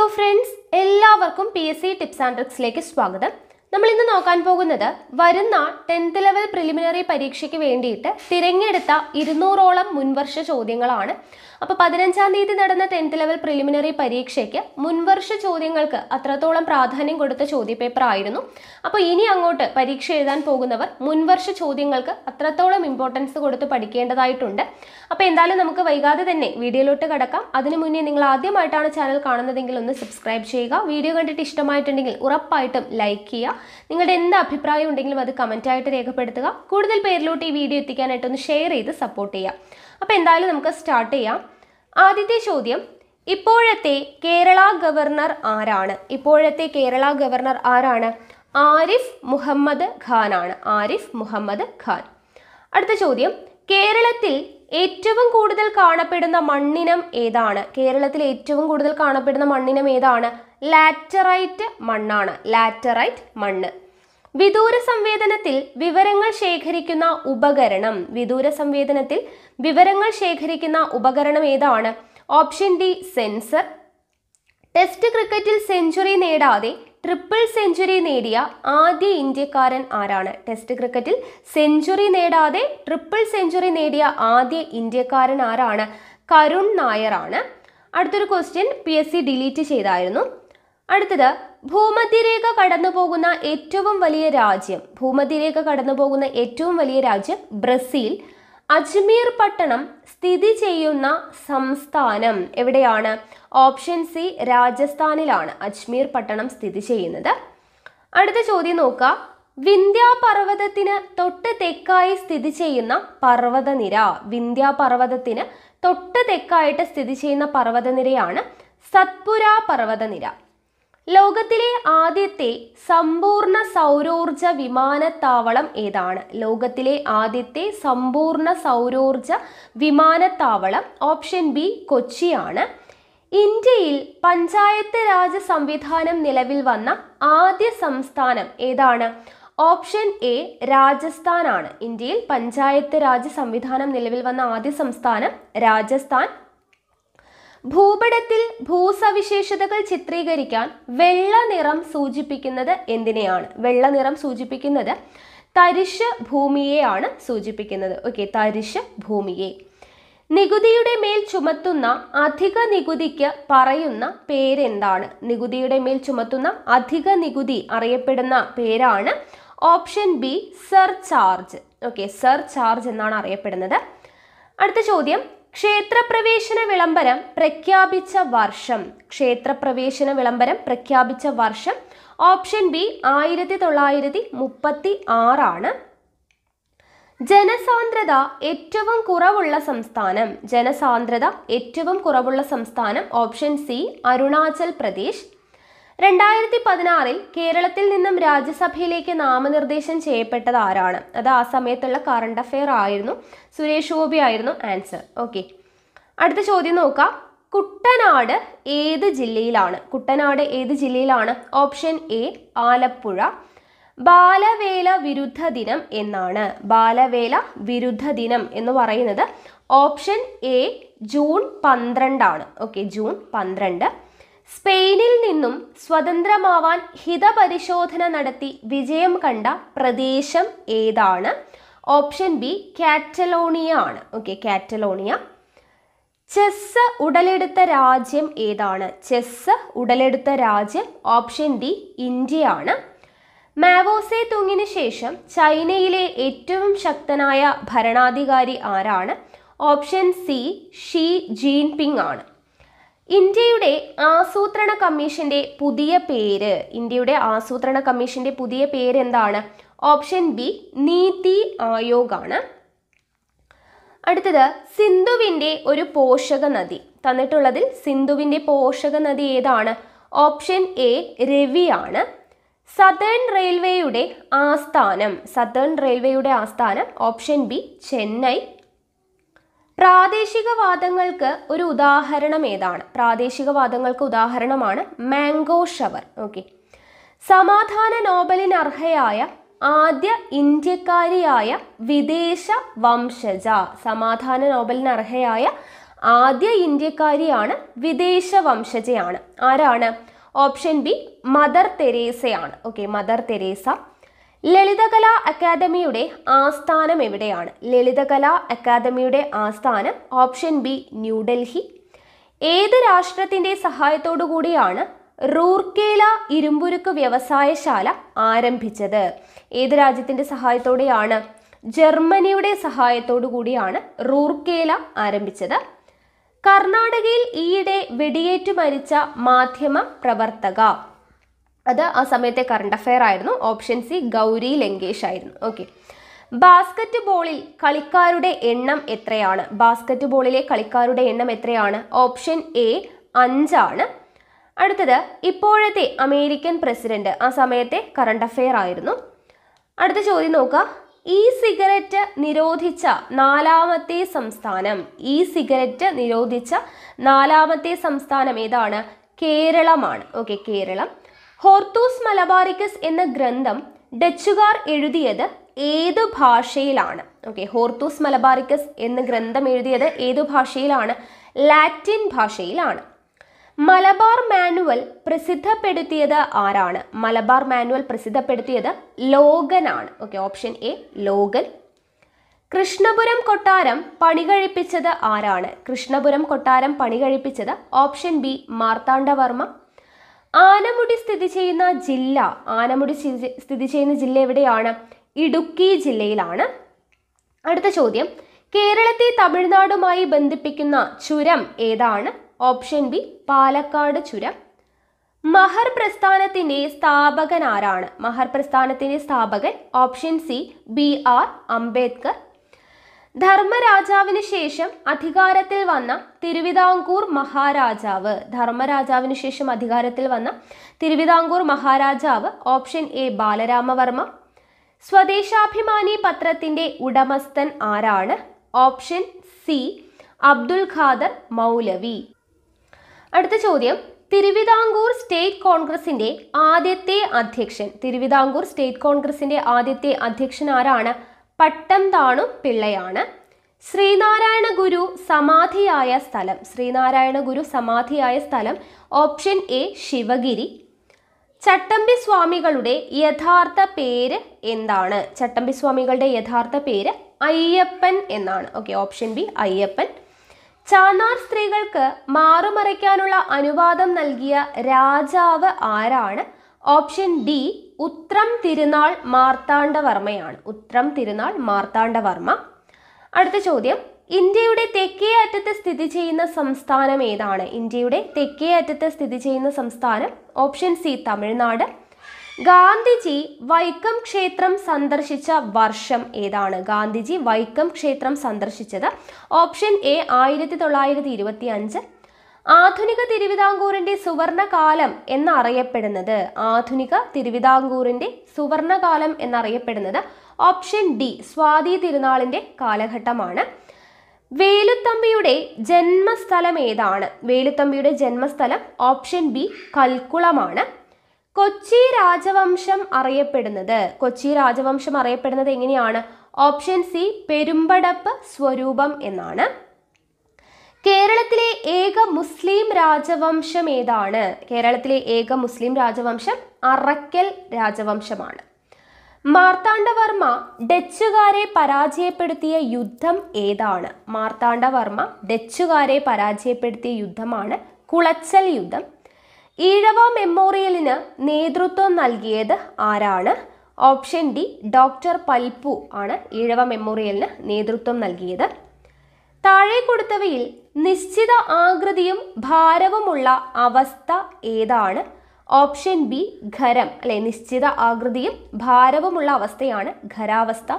hello friends എല്ലാവർക്കും P S C tips and ട്രിക്സിലേക്ക് സ്വാഗതം നമ്മൾ ഇന്ന് നോക്കാൻ പോകുന്നത് വരുന്ന ടെൻത്ത് ലെവൽ പ്രിലിമിനറി പരീക്ഷയ്ക്ക് വേണ്ടിയിട്ട് തിരഞ്ഞെടുത്ത ഇരുന്നൂറോളം മുൻവർഷ ചോദ്യങ്ങളാണ് അപ്പോൾ പതിനഞ്ചാം തീയതി നടന്ന ടെൻത്ത് ലെവൽ പ്രിലിമിനറി പരീക്ഷയ്ക്ക് മുൻവർഷ ചോദ്യങ്ങൾക്ക് അത്രത്തോളം പ്രാധാന്യം കൊടുത്ത ചോദ്യപേപ്പർ ആയിരുന്നു അപ്പോൾ ഇനി അങ്ങോട്ട് പരീക്ഷ എഴുതാൻ പോകുന്നവർ മുൻവർഷ ചോദ്യങ്ങൾക്ക് അത്രത്തോളം ഇമ്പോർട്ടൻസ് കൊടുത്ത് പഠിക്കേണ്ടതായിട്ടുണ്ട് അപ്പോൾ എന്തായാലും നമുക്ക് വൈകാതെ തന്നെ വീഡിയോയിലോട്ട് കടക്കാം അതിനു മുന്നേ നിങ്ങൾ ആദ്യമായിട്ടാണ് ചാനൽ കാണുന്നതെങ്കിൽ ഒന്ന് സബ്സ്ക്രൈബ് ചെയ്യുക വീഡിയോ കണ്ടിട്ട് ഇഷ്ടമായിട്ടുണ്ടെങ്കിൽ ഉറപ്പായിട്ടും ലൈക്ക് ചെയ്യുക നിങ്ങളുടെ എന്ത് അഭിപ്രായം ഉണ്ടെങ്കിലും അത് കമൻറ്റായിട്ട് രേഖപ്പെടുത്തുക കൂടുതൽ പേരിലോട്ട് ഈ വീഡിയോ എത്തിക്കാനായിട്ട് ഒന്ന് ഷെയർ ചെയ്ത് സപ്പോർട്ട് ചെയ്യുക അപ്പോൾ എന്തായാലും നമുക്ക് സ്റ്റാർട്ട് ചെയ്യാം ആദ്യത്തെ ചോദ്യം ഇപ്പോഴത്തെ കേരള ഗവർണർ ആരാണ് ഇപ്പോഴത്തെ കേരള ഗവർണർ ആരാണ് ആരിഫ് മുഹമ്മദ് ഖാനാണ് ആരിഫ് മുഹമ്മദ് ഖാൻ അടുത്ത ചോദ്യം കേരളത്തിൽ ഏറ്റവും കൂടുതൽ കാണപ്പെടുന്ന മണ്ണിനം ഏതാണ് കേരളത്തിൽ ഏറ്റവും കൂടുതൽ കാണപ്പെടുന്ന മണ്ണിനം ഏതാണ് ലാറ്ററൈറ്റ് മണ്ണാണ് ലാറ്ററൈറ്റ് മണ്ണ് വിദൂര സംവേദനത്തിൽ വിവരങ്ങൾ ശേഖരിക്കുന്ന ഉപകരണം വിദൂര സംവേദനത്തിൽ വിവരങ്ങൾ ശേഖരിക്കുന്ന ഉപകരണം ഏതാണ് ഓപ്ഷൻ ഡി സെൻസർ ടെസ്റ്റ് ക്രിക്കറ്റിൽ സെഞ്ചുറി നേടാതെ ട്രിപ്പിൾ സെഞ്ചുറി നേടിയ ആദ്യ ഇന്ത്യക്കാരൻ ആരാണ് ടെസ്റ്റ് ക്രിക്കറ്റിൽ സെഞ്ചുറി നേടാതെ ട്രിപ്പിൾ സെഞ്ചുറി നേടിയ ആദ്യ ഇന്ത്യക്കാരൻ ആരാണ് കരുൺ നായർ ആണ് അടുത്തൊരു question P S C delete ചെയ്തായിരുന്നു അടുത്തത് ഭൂമധ്യരേഖ കടന്നുപോകുന്ന ഏറ്റവും വലിയ രാജ്യം ഭൂമധ്യരേഖ കടന്നുപോകുന്ന ഏറ്റവും വലിയ രാജ്യം ബ്രസീൽ അജ്മീർ പട്ടണം സ്ഥിതി ചെയ്യുന്ന സംസ്ഥാനം എവിടെയാണ് ഓപ്ഷൻ സി രാജസ്ഥാനിലാണ് അജ്മീർ പട്ടണം സ്ഥിതി ചെയ്യുന്നത് അടുത്ത ചോദ്യം നോക്കുക വിന്ധ്യാപർവ്വതത്തിന് തൊട്ട് തെക്കായി സ്ഥിതി ചെയ്യുന്ന പർവ്വതനിര വിന്ധ്യാപർവ്വതത്തിന് തൊട്ട് തെക്കായിട്ട് സ്ഥിതി ചെയ്യുന്ന പർവ്വതനിരയാണ് സത്പുര പർവ്വതനിര ലോകത്തിലെ ആദ്യത്തെ സമ്പൂർണ്ണ സൗരോർജ വിമാനത്താവളം ഏതാണ് ലോകത്തിലെ ആദ്യത്തെ സമ്പൂർണ്ണ സൗരോർജ വിമാനത്താവളം ഓപ്ഷൻ ബി കൊച്ചിയാണ് ഇന്ത്യയിൽ പഞ്ചായത്ത് രാജ് സംവിധാനം നിലവിൽ വന്ന ആദ്യ സംസ്ഥാനം ഏതാണ് ഓപ്ഷൻ എ രാജസ്ഥാനാണ് ഇന്ത്യയിൽ പഞ്ചായത്ത് രാജ് സംവിധാനം നിലവിൽ വന്ന ആദ്യ സംസ്ഥാനം രാജസ്ഥാൻ ഭൂപടത്തിൽ ഭൂസവിശേഷതകൾ ചിത്രീകരിക്കാൻ വെള്ള നിറം സൂചിപ്പിക്കുന്നത് എന്തിനെയാണ് വെള്ള നിറം സൂചിപ്പിക്കുന്നത് തരിശ് ഭൂമിയെയാണ് സൂചിപ്പിക്കുന്നത് ഓക്കെ തരിശ് ഭൂമിയെ നികുതിയുടെ മേൽ ചുമത്തുന്ന അധിക നികുതിക്ക് പറയുന്ന പേരെന്താണ് നികുതിയുടെ മേൽ ചുമത്തുന്ന അധിക നികുതി അറിയപ്പെടുന്ന പേരാണ് option B surcharge okay surcharge എന്നാണ് അറിയപ്പെടുന്നത് അടുത്ത ചോദ്യം ക്ഷേത്രപ്രവേശന വിളംബരം പ്രഖ്യാപിച്ച വർഷം ക്ഷേത്രപ്രവേശന വിളംബരം പ്രഖ്യാപിച്ച വർഷം ഓപ്ഷൻ ബി ആയിരത്തി തൊള്ളായിരത്തി മുപ്പത്തി ആറാണ് ജനസാന്ദ്രത ഏറ്റവും കുറവുള്ള സംസ്ഥാനം ജനസാന്ദ്രത ഏറ്റവും കുറവുള്ള സംസ്ഥാനം ഓപ്ഷൻ സി അരുണാചൽ പ്രദേശ് രണ്ടായിരത്തി പതിനാറിൽ കേരളത്തിൽ നിന്നും രാജ്യസഭയിലേക്ക് നാമനിർദ്ദേശം ചെയ്യപ്പെട്ടത് ആരാണ് അത് ആ സമയത്തുള്ള കറണ്ട് അഫെയർ ആയിരുന്നു സുരേഷ് ഗോപി ആയിരുന്നു ആൻസർ ഓക്കെ അടുത്ത ചോദ്യം നോക്കാം കുട്ടനാട് ഏത് ജില്ലയിലാണ് കുട്ടനാട് ഏത് ജില്ലയിലാണ് ഓപ്ഷൻ എ ആലപ്പുഴ ബാലവേല വിരുദ്ധ ദിനം എന്നാണ് ബാലവേല വിരുദ്ധ ദിനം എന്ന് പറയുന്നത് ഓപ്ഷൻ എ ജൂൺ പന്ത്രണ്ടാണ് ഓക്കെ ജൂൺ പന്ത്രണ്ട് സ്പെയിനിൽ നിന്നും സ്വതന്ത്രമാവാൻ ഹിതപരിശോധന നടത്തി വിജയം കണ്ട പ്രദേശം ഏതാണ് ഓപ്ഷൻ ബി കാറ്റലോണിയ ആണ് ഓക്കെ കാറ്റലോണിയ ചെസ് ഉടലെടുത്ത രാജ്യം ഏതാണ് ചെസ് ഉടലെടുത്ത രാജ്യം ഓപ്ഷൻ ഡി ഇന്ത്യ ആണ് മാവോസെ തുങ്ങിന് ശേഷം ചൈനയിലെ ഏറ്റവും ശക്തനായ ഭരണാധികാരി ആരാണ് ഓപ്ഷൻ സി ഷീ പിങ് ആണ് ഇന്ത്യയുടെ ആസൂത്രണ കമ്മീഷന്റെ പുതിയ പേര് ഇന്ത്യയുടെ ആസൂത്രണ കമ്മീഷന്റെ പുതിയ പേര് എന്താണ് ഓപ്ഷൻ ബി നീതി ആണ് അടുത്തത് സിന്ധുവിന്റെ ഒരു പോഷക നദി തന്നിട്ടുള്ളതിൽ സിന്ധുവിന്റെ പോഷക നദി ഏതാണ് ഓപ്ഷൻ എ രവിയാണ് സതേൺ റെയിൽവേയുടെ ആസ്ഥാനം സതേൺ റെയിൽവേയുടെ ആസ്ഥാനം ഓപ്ഷൻ ബി ചെന്നൈ പ്രാദേശികവാദങ്ങൾക്ക് ഒരു ഉദാഹരണം ഏതാണ് പ്രാദേശികവാദങ്ങൾക്ക് ഉദാഹരണമാണ് മാംഗോ ഷവർ ഓക്കെ സമാധാന നോബലിന് അർഹയായ ആദ്യ ഇന്ത്യക്കാരിയായ വിദേശ വംശജ സമാധാന നോബലിന് അർഹയായ ആദ്യ ഇന്ത്യക്കാരിയാണ് വിദേശ വംശജയാണ് ആരാണ് ഓപ്ഷൻ ബി മദർ തെരേസയാണ് ഓക്കെ മദർ തെരേസ ലളിതകലാ അക്കാദമിയുടെ ആസ്ഥാനം എവിടെയാണ് ലളിതകലാ അക്കാദമിയുടെ ആസ്ഥാനം ഓപ്ഷൻ ബി ന്യൂഡൽഹി ഏത് രാഷ്ട്രത്തിൻ്റെ സഹായത്തോടു കൂടിയാണ് റൂർക്കേല ഇരുമ്പുരുക്ക് വ്യവസായശാല ആരംഭിച്ചത് ഏത് രാജ്യത്തിൻ്റെ സഹായത്തോടെയാണ് ജർമ്മനിയുടെ സഹായത്തോടു കൂടിയാണ് റൂർക്കേല ആരംഭിച്ചത് കർണാടകയിൽ ഈയിടെ വെടിയേറ്റു മരിച്ച മാധ്യമ പ്രവർത്തക അത് ആ സമയത്തെ കറണ്ട് അഫെയർ ആയിരുന്നു ഓപ്ഷൻ സി ഗൗരി ലങ്കേഷ് ആയിരുന്നു ഓക്കെ ബാസ്കറ്റ് ബോളിൽ കളിക്കാരുടെ എണ്ണം എത്രയാണ് ബാസ്കറ്റ് ബോളിലെ കളിക്കാരുടെ എണ്ണം എത്രയാണ് ഓപ്ഷൻ എ അഞ്ചാണ് അടുത്തത് ഇപ്പോഴത്തെ അമേരിക്കൻ പ്രസിഡന്റ് ആ സമയത്തെ കറണ്ട് അഫെയർ ആയിരുന്നു അടുത്ത ചോദ്യം നോക്കുക ഈ സിഗരറ്റ് നിരോധിച്ച നാലാമത്തെ സംസ്ഥാനം ഈ സിഗരറ്റ് നിരോധിച്ച നാലാമത്തെ സംസ്ഥാനം ഏതാണ് കേരളമാണ് ഓക്കെ കേരളം ഹോർത്തൂസ് മലബാറിക്കസ് എന്ന ഗ്രന്ഥം ഡച്ചുകാർ എഴുതിയത് ഏത് ഭാഷയിലാണ് ഓക്കെ ഹോർത്തൂസ് മലബാറിക്കസ് എന്ന ഗ്രന്ഥം എഴുതിയത് ഏത് ഭാഷയിലാണ് ലാറ്റിൻ ഭാഷയിലാണ് മലബാർ മാനുവൽ പ്രസിദ്ധപ്പെടുത്തിയത് ആരാണ് മലബാർ മാനുവൽ പ്രസിദ്ധപ്പെടുത്തിയത് ലോകനാണ് okay option A Logan Krishnapuram കൊട്ടാരം പണികഴിപ്പിച്ചത് ആരാണ് കൃഷ്ണപുരം കൊട്ടാരം പണികഴിപ്പിച്ചത് ഓപ്ഷൻ ബി മാർത്താണ്ഡവർമ്മ ആനമുടി സ്ഥിതി ചെയ്യുന്ന ജില്ല ആനമുടി സ്ഥിതി ചെയ്യുന്ന ജില്ല എവിടെയാണ് ഇടുക്കി ജില്ലയിലാണ് അടുത്ത ചോദ്യം കേരളത്തെ തമിഴ്നാടുമായി ബന്ധിപ്പിക്കുന്ന ചുരം ഏതാണ് ഓപ്ഷൻ ബി പാലക്കാട് ചുരം മഹർ പ്രസ്ഥാനത്തിന്റെ സ്ഥാപകൻ ആരാണ് മഹർ പ്രസ്ഥാനത്തിന്റെ സ്ഥാപകൻ option C B R Ambedkar ധർമ്മരാജാവിന് ശേഷം അധികാരത്തിൽ വന്ന തിരുവിതാംകൂർ മഹാരാജാവ് ധർമ്മരാജാവിന് ശേഷം അധികാരത്തിൽ വന്ന തിരുവിതാംകൂർ മഹാരാജാവ് ഓപ്ഷൻ എ ബാലരാമവർമ്മ സ്വദേശാഭിമാനി പത്രത്തിന്റെ ഉടമസ്ഥൻ ആരാണ് ഓപ്ഷൻ സി അബ്ദുൽ ഖാദർ മൗലവി അടുത്ത ചോദ്യം തിരുവിതാംകൂർ സ്റ്റേറ്റ് കോൺഗ്രസിന്റെ ആദ്യത്തെ അധ്യക്ഷൻ തിരുവിതാംകൂർ സ്റ്റേറ്റ് കോൺഗ്രസിന്റെ ആദ്യത്തെ അധ്യക്ഷൻ ആരാണ് പട്ടം താണു പിള്ളയാണ് ശ്രീനാരായണ ഗുരു സമാധിയായ സ്ഥലം ശ്രീനാരായണ ഗുരു സമാധിയായ സ്ഥലം ഓപ്ഷൻ എ ശിവഗിരി ചട്ടമ്പി സ്വാമികളുടെ യഥാർത്ഥ പേര് എന്താണ് ചട്ടമ്പി സ്വാമികളുടെ യഥാർത്ഥ പേര് അയ്യപ്പൻ എന്നാണ് okay option B Ayyappan Chanar സ്ത്രീകൾക്ക് മാറുമറയ്ക്കാനുള്ള അനുവാദം നൽകിയ രാജാവ് ആരാണ് ഓപ്ഷൻ ഡി ഉത്രം തിരുനാൾ മാർത്താണ്ഡവർമ്മയാണ് ഉത്രം തിരുനാൾ മാർത്താണ്ഡവർമ്മ അടുത്ത ചോദ്യം ഇന്ത്യയുടെ തെക്കേ അറ്റത്ത് സ്ഥിതി ചെയ്യുന്ന സംസ്ഥാനം ഏതാണ് ഇന്ത്യയുടെ തെക്കേ അറ്റത്ത് സ്ഥിതി ചെയ്യുന്ന സംസ്ഥാനം ഓപ്ഷൻ സി തമിഴ്നാട് ഗാന്ധിജി വൈക്കം ക്ഷേത്രം സന്ദർശിച്ച വർഷം ഏതാണ് ഗാന്ധിജി വൈക്കം ക്ഷേത്രം സന്ദർശിച്ചത് ഓപ്ഷൻ എ ആയിരത്തി തൊള്ളായിരത്തി ഇരുപത്തി അഞ്ച് ആധുനിക തിരുവിതാംകൂറിന്റെ സുവർണകാലം എന്നറിയപ്പെടുന്നത് ആധുനിക തിരുവിതാംകൂറിന്റെ സുവർണകാലം എന്നറിയപ്പെടുന്നത് ഓപ്ഷൻ ഡി സ്വാതി തിരുനാളിന്റെ കാലഘട്ടമാണ് വേലുത്തമ്പിയുടെ ജന്മസ്ഥലം ഏതാണ് വേലുത്തമ്പിയുടെ ജന്മസ്ഥലം ഓപ്ഷൻ ബി കൽക്കുളമാണ് കൊച്ചി രാജവംശം അറിയപ്പെടുന്നത് കൊച്ചി രാജവംശം അറിയപ്പെടുന്നത് എങ്ങനെയാണ് ഓപ്ഷൻ സി പെരുമ്പടപ്പ് സ്വരൂപം എന്നാണ് കേരളത്തിലെ ഏക മുസ്ലിം രാജവംശം ഏതാണ് കേരളത്തിലെ ഏക മുസ്ലിം രാജവംശം അറക്കൽ രാജവംശമാണ് മാർത്താണ്ഡവർമ്മ ഡച്ചുകാരെ പരാജയപ്പെടുത്തിയ യുദ്ധം ഏതാണ് മാർത്താണ്ഡവർമ്മ ഡച്ചുകാരെ പരാജയപ്പെടുത്തിയ യുദ്ധമാണ് കുളച്ചൽ യുദ്ധം ഈഴവ മെമ്മോറിയലിന് നേതൃത്വം നൽകിയത് ആരാണ് ഓപ്ഷൻ ഡി ഡോക്ടർ പൽപ്പു ആണ് ഈഴവ മെമ്മോറിയലിന് നേതൃത്വം നൽകിയത് താഴെ കൊടുത്തവയിൽ നിശ്ചിത ആകൃതിയും ഭാരവുമുള്ള അവസ്ഥ ഏതാണ് ഓപ്ഷൻ ബി ഖരം അല്ലെ നിശ്ചിത ആകൃതിയും ഭാരവുമുള്ള അവസ്ഥയാണ് ഖരാവസ്ഥ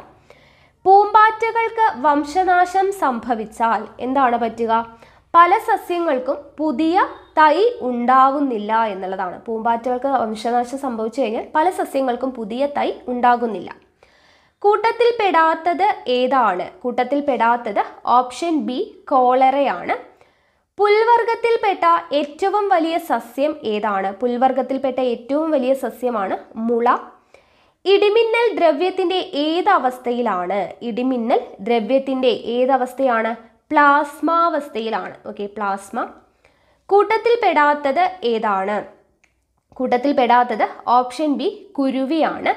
പൂമ്പാറ്റകൾക്ക് വംശനാശം സംഭവിച്ചാൽ എന്താണ് പറ്റുക പല സസ്യങ്ങൾക്കും പുതിയ തൈ ഉണ്ടാവുന്നില്ല എന്നുള്ളതാണ് പൂമ്പാറ്റകൾക്ക് വംശനാശം സംഭവിച്ചു കഴിഞ്ഞാൽ പല സസ്യങ്ങൾക്കും പുതിയ തൈ ഉണ്ടാകുന്നില്ല കൂട്ടത്തിൽ പെടാത്തത് ഏതാണ് കൂട്ടത്തിൽ പെടാത്തത് ഓപ്ഷൻ ബി കോളറയാണ് പുൽവർഗത്തിൽപ്പെട്ട ഏറ്റവും വലിയ സസ്യം ഏതാണ് പുൽവർഗത്തിൽപ്പെട്ട ഏറ്റവും വലിയ സസ്യമാണ് മുള ഇടിമിന്നൽ ദ്രവ്യത്തിൻ്റെ ഏതവസ്ഥയിലാണ് ഇടിമിന്നൽ ദ്രവ്യത്തിൻ്റെ ഏതവസ്ഥയാണ് പ്ലാസ്മാവസ്ഥയിലാണ് ഓക്കെ പ്ലാസ്മ കൂട്ടത്തിൽപ്പെടാത്തത് ഏതാണ് കൂട്ടത്തിൽപ്പെടാത്തത് ഓപ്ഷൻ ബി കുരുവിയാണ്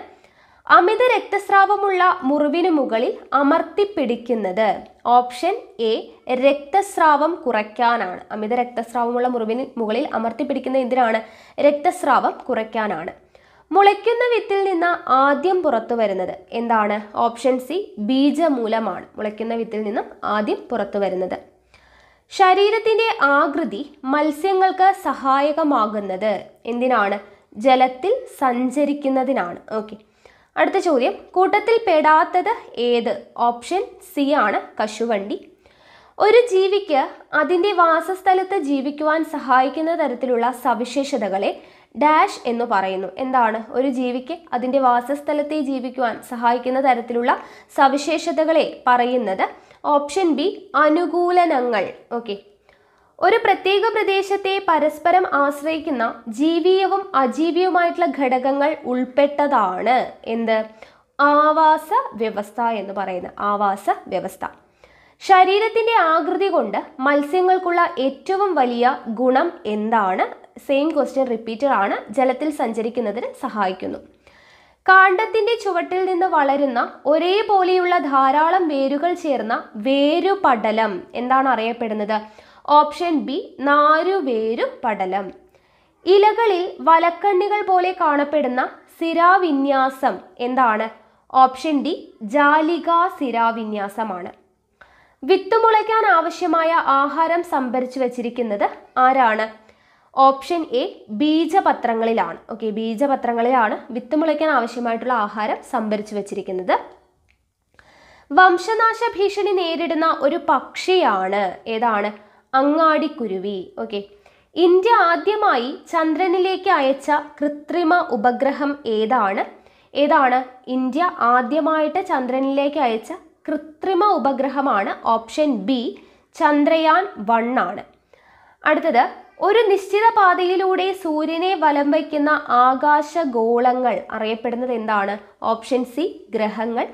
അമിത രക്തസ്രാവമുള്ള മുറിവിനു മുകളിൽ അമർത്തിപ്പിടിക്കുന്നത് ഓപ്ഷൻ എ രക്തസ്രാവം കുറയ്ക്കാനാണ് അമിത രക്തസ്രാവമുള്ള മുറിവിന് മുകളിൽ അമർത്തിപ്പിടിക്കുന്നത് എന്തിനാണ് രക്തസ്രാവം കുറയ്ക്കാനാണ് മുളയ്ക്കുന്ന വിത്തിൽ നിന്ന് ആദ്യം പുറത്തു വരുന്നത് എന്താണ് ഓപ്ഷൻ സി ബീജമൂലമാണ് മുളയ്ക്കുന്ന വിത്തിൽ നിന്നും ആദ്യം പുറത്തു വരുന്നത് ശരീരത്തിന്റെ ആകൃതി മത്സ്യങ്ങൾക്ക് സഹായകമാകുന്നത് എന്തിനാണ് ജലത്തിൽ സഞ്ചരിക്കുന്നതിനാണ് ഓക്കെ അടുത്ത ചോദ്യം കൂട്ടത്തിൽ പെടാത്തത് ഏത് ഓപ്ഷൻ സി ആണ് കശുവണ്ടി ഒരു ജീവിക്ക് അതിൻ്റെ വാസസ്ഥലത്ത് ജീവിക്കുവാൻ സഹായിക്കുന്ന തരത്തിലുള്ള സവിശേഷതകളെ ഡാഷ് എന്ന് പറയുന്നു എന്താണ് ഒരു ജീവിക്ക് അതിൻ്റെ വാസസ്ഥലത്തെ ജീവിക്കുവാൻ സഹായിക്കുന്ന തരത്തിലുള്ള സവിശേഷതകളെ പറയുന്നത് ഓപ്ഷൻ ബി അനുകൂലനങ്ങൾ ഓക്കെ ഒരു പ്രത്യേക പ്രദേശത്തെ പരസ്പരം ആശ്രയിക്കുന്ന ജീവീയവും അജീവിയുമായിട്ടുള്ള ഘടകങ്ങൾ ഉൾപ്പെട്ടതാണ് എന്ത് ആവാസ വ്യവസ്ഥ എന്ന് പറയുന്നത് ആവാസ വ്യവസ്ഥ ശരീരത്തിന്റെ ആകൃതി കൊണ്ട് മത്സ്യങ്ങൾക്കുള്ള ഏറ്റവും വലിയ ഗുണം എന്താണ് സെയിം ക്വസ്റ്റ്യൻ റിപ്പീറ്റഡ് ആണ് ജലത്തിൽ സഞ്ചരിക്കുന്നതിന് സഹായിക്കുന്നു കാണ്ടത്തിന്റെ ചുവട്ടിൽ നിന്ന് വളരുന്ന ഒരേപോലെയുള്ള ധാരാളം വേരുകൾ ചേർന്ന വേരുപടലം എന്താണ് അറിയപ്പെടുന്നത് ഓപ്ഷൻ ബി നാരുവേരു പടലം ഇലകളിൽ വലക്കണ്ണികൾ പോലെ കാണപ്പെടുന്ന സിരാവിന്യാസം എന്താണ് ഓപ്ഷൻ ഡി ജാലിക സിരാവിന്യാസമാണ് വിത്ത് മുളയ്ക്കാൻ ആവശ്യമായ ആഹാരം സംഭരിച്ചു വച്ചിരിക്കുന്നത് ആരാണ് ഓപ്ഷൻ എ ബീജപത്രങ്ങളിലാണ് ഓക്കെ ബീജപത്രങ്ങളിലാണ് വിത്ത് മുളയ്ക്കാൻ ആവശ്യമായിട്ടുള്ള ആഹാരം സംഭരിച്ചു വച്ചിരിക്കുന്നത് വംശനാശ ഭീഷണി നേരിടുന്ന ഒരു പക്ഷിയാണ് ഏതാണ് അങ്ങാടിക്കുരുവി ഓക്കെ ഇന്ത്യ ആദ്യമായി ചന്ദ്രനിലേക്ക് അയച്ച കൃത്രിമ ഉപഗ്രഹം ഏതാണ് ഏതാണ് ഇന്ത്യ ആദ്യമായിട്ട് ചന്ദ്രനിലേക്ക് അയച്ച കൃത്രിമ ഉപഗ്രഹമാണ് ഓപ്ഷൻ ബി ചന്ദ്രയാൻ വൺ ആണ് അടുത്തത് ഒരു നിശ്ചിത പാതയിലൂടെ സൂര്യനെ വലം വയ്ക്കുന്ന ആകാശ ഗോളങ്ങൾ അറിയപ്പെടുന്നത് എന്താണ് ഓപ്ഷൻ സി ഗ്രഹങ്ങൾ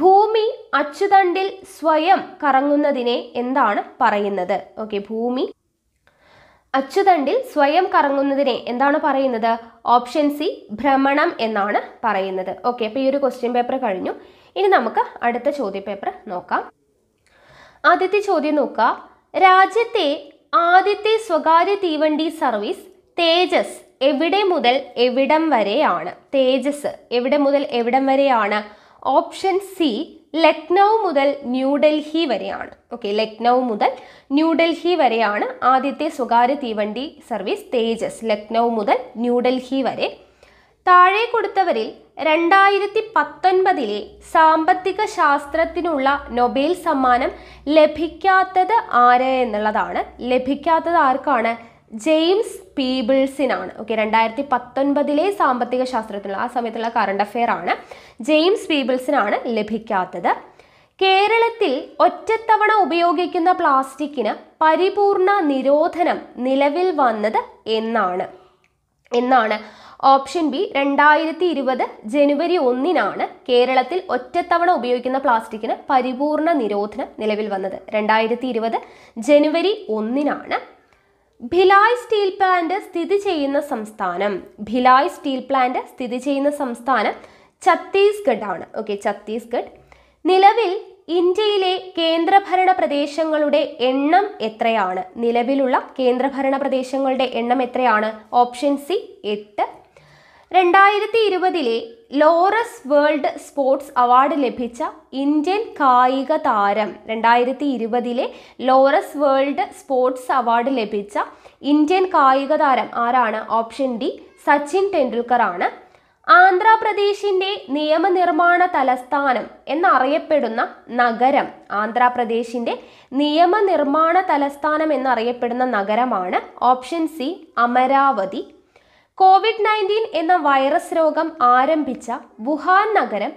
ഭൂമി അച്ചുതണ്ടിൽ സ്വയം കറങ്ങുന്നതിനെ എന്താണ് പറയുന്നത് ഓക്കെ ഭൂമി അച്ചുതണ്ടിൽ സ്വയം കറങ്ങുന്നതിനെ എന്താണ് പറയുന്നത് ഓപ്ഷൻ സി ഭ്രമണം എന്നാണ് പറയുന്നത് ഓക്കെ അപ്പോൾ ഈ ഒരു ക്വസ്റ്റ്യൻ പേപ്പർ കഴിഞ്ഞു ഇനി നമുക്ക് അടുത്ത ചോദ്യ പേപ്പർ നോക്കാം ആദ്യത്തെ ചോദ്യം നോക്കുക രാജ്യത്തെ ആദ്യത്തെ സ്വകാര്യ തീവണ്ടി സർവീസ് തേജസ് എവിടെ മുതൽ എവിടം വരെയാണ് തേജസ് എവിടെ മുതൽ എവിടം വരെയാണ് ഓപ്ഷൻ സി ലക്നൗ മുതൽ ന്യൂഡൽഹി വരെയാണ് ഓക്കെ ലക്നൗ മുതൽ ന്യൂഡൽഹി വരെയാണ് ആദ്യത്തെ സ്വകാര്യ തീവണ്ടി സർവീസ് തേജസ് ലക്നൗ മുതൽ ന്യൂഡൽഹി വരെ താഴെ കൊടുത്തവരിൽ രണ്ടായിരത്തി പത്തൊൻപതിലെ സാമ്പത്തിക ശാസ്ത്രത്തിനുള്ള നൊബേൽ സമ്മാനം ലഭിക്കാത്തത് ആര് എന്നുള്ളതാണ് ലഭിക്കാത്തത് ആർക്കാണ് ജെയിംസ് പീബിൾസിനാണ് ഓക്കെ രണ്ടായിരത്തി പത്തൊൻപതിലെ സാമ്പത്തിക ശാസ്ത്രത്തിനുള്ള ആ സമയത്തുള്ള കറണ്ട് അഫെയർ ആണ് ജെയിംസ് പീബിൾസിനാണ് ലഭിക്കാത്തത് കേരളത്തിൽ ഒറ്റത്തവണ ഉപയോഗിക്കുന്ന പ്ലാസ്റ്റിക്കിന് പരിപൂർണ നിരോധനം നിലവിൽ വന്നത് എന്നാണ് എന്നാണ് ഓപ്ഷൻ ബി രണ്ടായിരത്തി ഇരുപത് ജനുവരി ഒന്നിനാണ് കേരളത്തിൽ ഒറ്റത്തവണ ഉപയോഗിക്കുന്ന പ്ലാസ്റ്റിക്കിന് പരിപൂർണ നിരോധനം നിലവിൽ വന്നത് രണ്ടായിരത്തി ഇരുപത് ജനുവരി ഒന്നിനാണ് ഭിലായ് സ്റ്റീൽ പ്ലാന്റ് സ്ഥിതി ചെയ്യുന്ന സംസ്ഥാനം ഭിലായ് സ്റ്റീൽ പ്ലാന്റ് സ്ഥിതി ചെയ്യുന്ന സംസ്ഥാനം ഛത്തീസ്ഗഡ് ആണ് ഓക്കെ ഛത്തീസ്ഗഡ് നിലവിൽ ഇന്ത്യയിലെ കേന്ദ്രഭരണ പ്രദേശങ്ങളുടെ എണ്ണം എത്രയാണ് നിലവിലുള്ള കേന്ദ്രഭരണ പ്രദേശങ്ങളുടെ എണ്ണം എത്രയാണ് ഓപ്ഷൻ സി എട്ട് രണ്ടായിരത്തി ഇരുപതിലെ ലോറസ് വേൾഡ് സ്പോർട്സ് അവാർഡ് ലഭിച്ച ഇന്ത്യൻ കായിക താരം രണ്ടായിരത്തി ഇരുപതിലെ ലോറസ് വേൾഡ് സ്പോർട്സ് അവാർഡ് ലഭിച്ച ഇന്ത്യൻ കായിക താരം ആരാണ് ഓപ്ഷൻ ഡി സച്ചിൻ ടെണ്ടുൽക്കർ ആണ് ആന്ധ്രാപ്രദേശിൻ്റെ നിയമനിർമ്മാണ തലസ്ഥാനം എന്നറിയപ്പെടുന്ന നഗരം ആന്ധ്രാപ്രദേശിൻ്റെ നിയമനിർമ്മാണ തലസ്ഥാനം എന്നറിയപ്പെടുന്ന നഗരമാണ് option C Amaravati covid nineteen എന്ന വൈറസ് രോഗം ആരംഭിച്ച വുഹാൻ നഗരം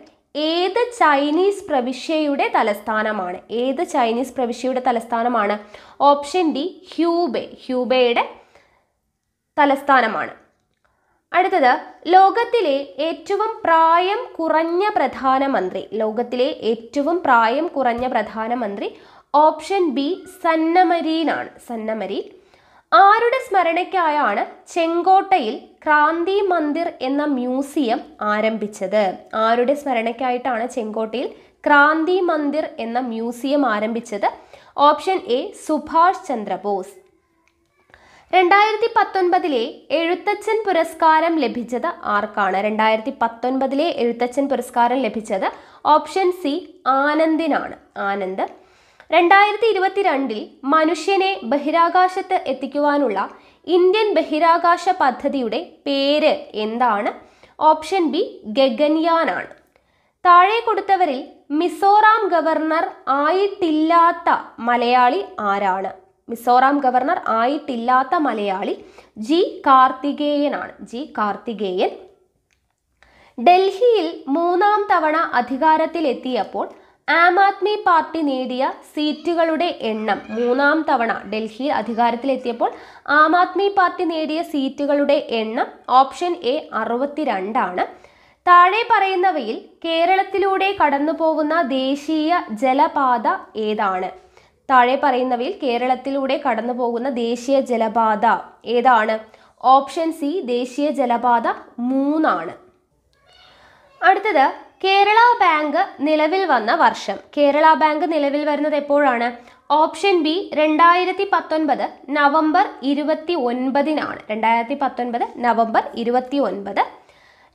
ഏത് ചൈനീസ് പ്രവിശ്യയുടെ തലസ്ഥാനമാണ് ഏത് ചൈനീസ് പ്രവിശ്യയുടെ തലസ്ഥാനമാണ് ഓപ്ഷൻ ഡി ഹ്യൂബെ ഹ്യൂബയുടെ തലസ്ഥാനമാണ് അടുത്തത് ലോകത്തിലെ ഏറ്റവും പ്രായം കുറഞ്ഞ പ്രധാനമന്ത്രി ലോകത്തിലെ ഏറ്റവും പ്രായം കുറഞ്ഞ പ്രധാനമന്ത്രി ഓപ്ഷൻ ബി സന്നമരീനാണ് സന്നമരീൻ ആരുടെ സ്മരണയ്ക്കായാണ് ചെങ്കോട്ടയിൽ ക്രാന്തി മന്ദിർ എന്ന മ്യൂസിയം ആരംഭിച്ചത് ആരുടെ സ്മരണയ്ക്കായിട്ടാണ് ചെങ്കോട്ടയിൽ ക്രാന്തി മന്ദിർ എന്ന മ്യൂസിയം ആരംഭിച്ചത് ഓപ്ഷൻ എ സുഭാഷ് ചന്ദ്രബോസ് രണ്ടായിരത്തി പത്തൊൻപതിലെ എഴുത്തച്ഛൻ പുരസ്കാരം ലഭിച്ചത് ആർക്കാണ് രണ്ടായിരത്തി പത്തൊൻപതിലെ എഴുത്തച്ഛൻ പുരസ്കാരം ലഭിച്ചത് ഓപ്ഷൻ സി ആനന്ദിനാണ് ആനന്ദ് രണ്ടായിരത്തി ഇരുപത്തിരണ്ടിൽ മനുഷ്യനെ ബഹിരാകാശത്ത് എത്തിക്കുവാനുള്ള ഇന്ത്യൻ ബഹിരാകാശ പദ്ധതിയുടെ പേര് എന്താണ് ഓപ്ഷൻ ബി ഗഗൻയാനാണ് താഴെ കൊടുത്തവരിൽ മിസോറാം ഗവർണർ ആയിട്ടില്ലാത്ത മലയാളി ആരാണ് മിസോറാം ഗവർണർ ആയിട്ടില്ലാത്ത മലയാളി ജി കാർത്തികേയനാണ് ജി കാർത്തികേയൻ ഡൽഹിയിൽ മൂന്നാം തവണ അധികാരത്തിലെത്തിയപ്പോൾ ആം ആദ്മി പാർട്ടി നേടിയ സീറ്റുകളുടെ എണ്ണം മൂന്നാം തവണ ഡൽഹിയിൽ അധികാരത്തിലെത്തിയപ്പോൾ ആം ആദ്മി പാർട്ടി നേടിയ സീറ്റുകളുടെ എണ്ണം ഓപ്ഷൻ എ അറുപത്തിരണ്ടാണ് താഴെ പറയുന്നവയിൽ കേരളത്തിലൂടെ കടന്നു പോകുന്ന ദേശീയ ജലപാത ഏതാണ് താഴെ പറയുന്നവയിൽ കേരളത്തിലൂടെ കടന്നു പോകുന്ന ദേശീയ ജലപാത ഏതാണ് ഓപ്ഷൻ സി ദേശീയ ജലപാത മൂന്നാണ് അടുത്തത് കേരള ബാങ്ക് നിലവിൽ വന്ന വർഷം കേരള ബാങ്ക് നിലവിൽ വരുന്നത് എപ്പോഴാണ് ഓപ്ഷൻ ബി രണ്ടായിരത്തി പത്തൊൻപത് നവംബർ ഇരുപത്തി ഒൻപതിനാണ് രണ്ടായിരത്തി പത്തൊൻപത് നവംബർ ഇരുപത്തി ഒൻപത്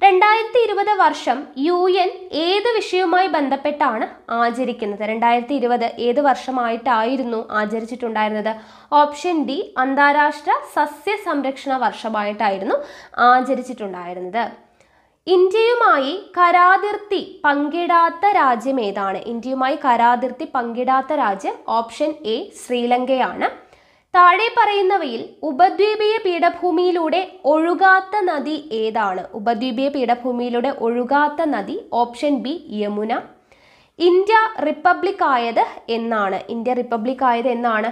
രണ്ടായിരത്തി ഇരുപത് വർഷം യു എൻ ഏത് വിഷയവുമായി ബന്ധപ്പെട്ടാണ് ആചരിക്കുന്നത് രണ്ടായിരത്തി ഇരുപത് ഏത് വർഷമായിട്ടായിരുന്നു ആചരിച്ചിട്ടുണ്ടായിരുന്നത് ഓപ്ഷൻ ഡി അന്താരാഷ്ട്ര സസ്യ സംരക്ഷണ വർഷമായിട്ടായിരുന്നു ആചരിച്ചിട്ടുണ്ടായിരുന്നത് ഇന്ത്യയുമായി കരാതിർത്തി പങ്കിടാത്ത രാജ്യം ഏതാണ് ഇന്ത്യയുമായി കരാതിർത്തി പങ്കിടാത്ത രാജ്യം ഓപ്ഷൻ എ ശ്രീലങ്കയാണ് താഴെ പറയുന്നവയിൽ ഉപദ്വീപീയ പീഠഭൂമിയിലൂടെ ഒഴുകാത്ത നദി ഏതാണ് ഉപദ്വീപീയ പീഠഭൂമിയിലൂടെ ഒഴുകാത്ത നദി option B Yamuna India republic ആയത് എന്നാണ് ഇന്ത്യ റിപ്പബ്ലിക് ആയത് എന്നാണ്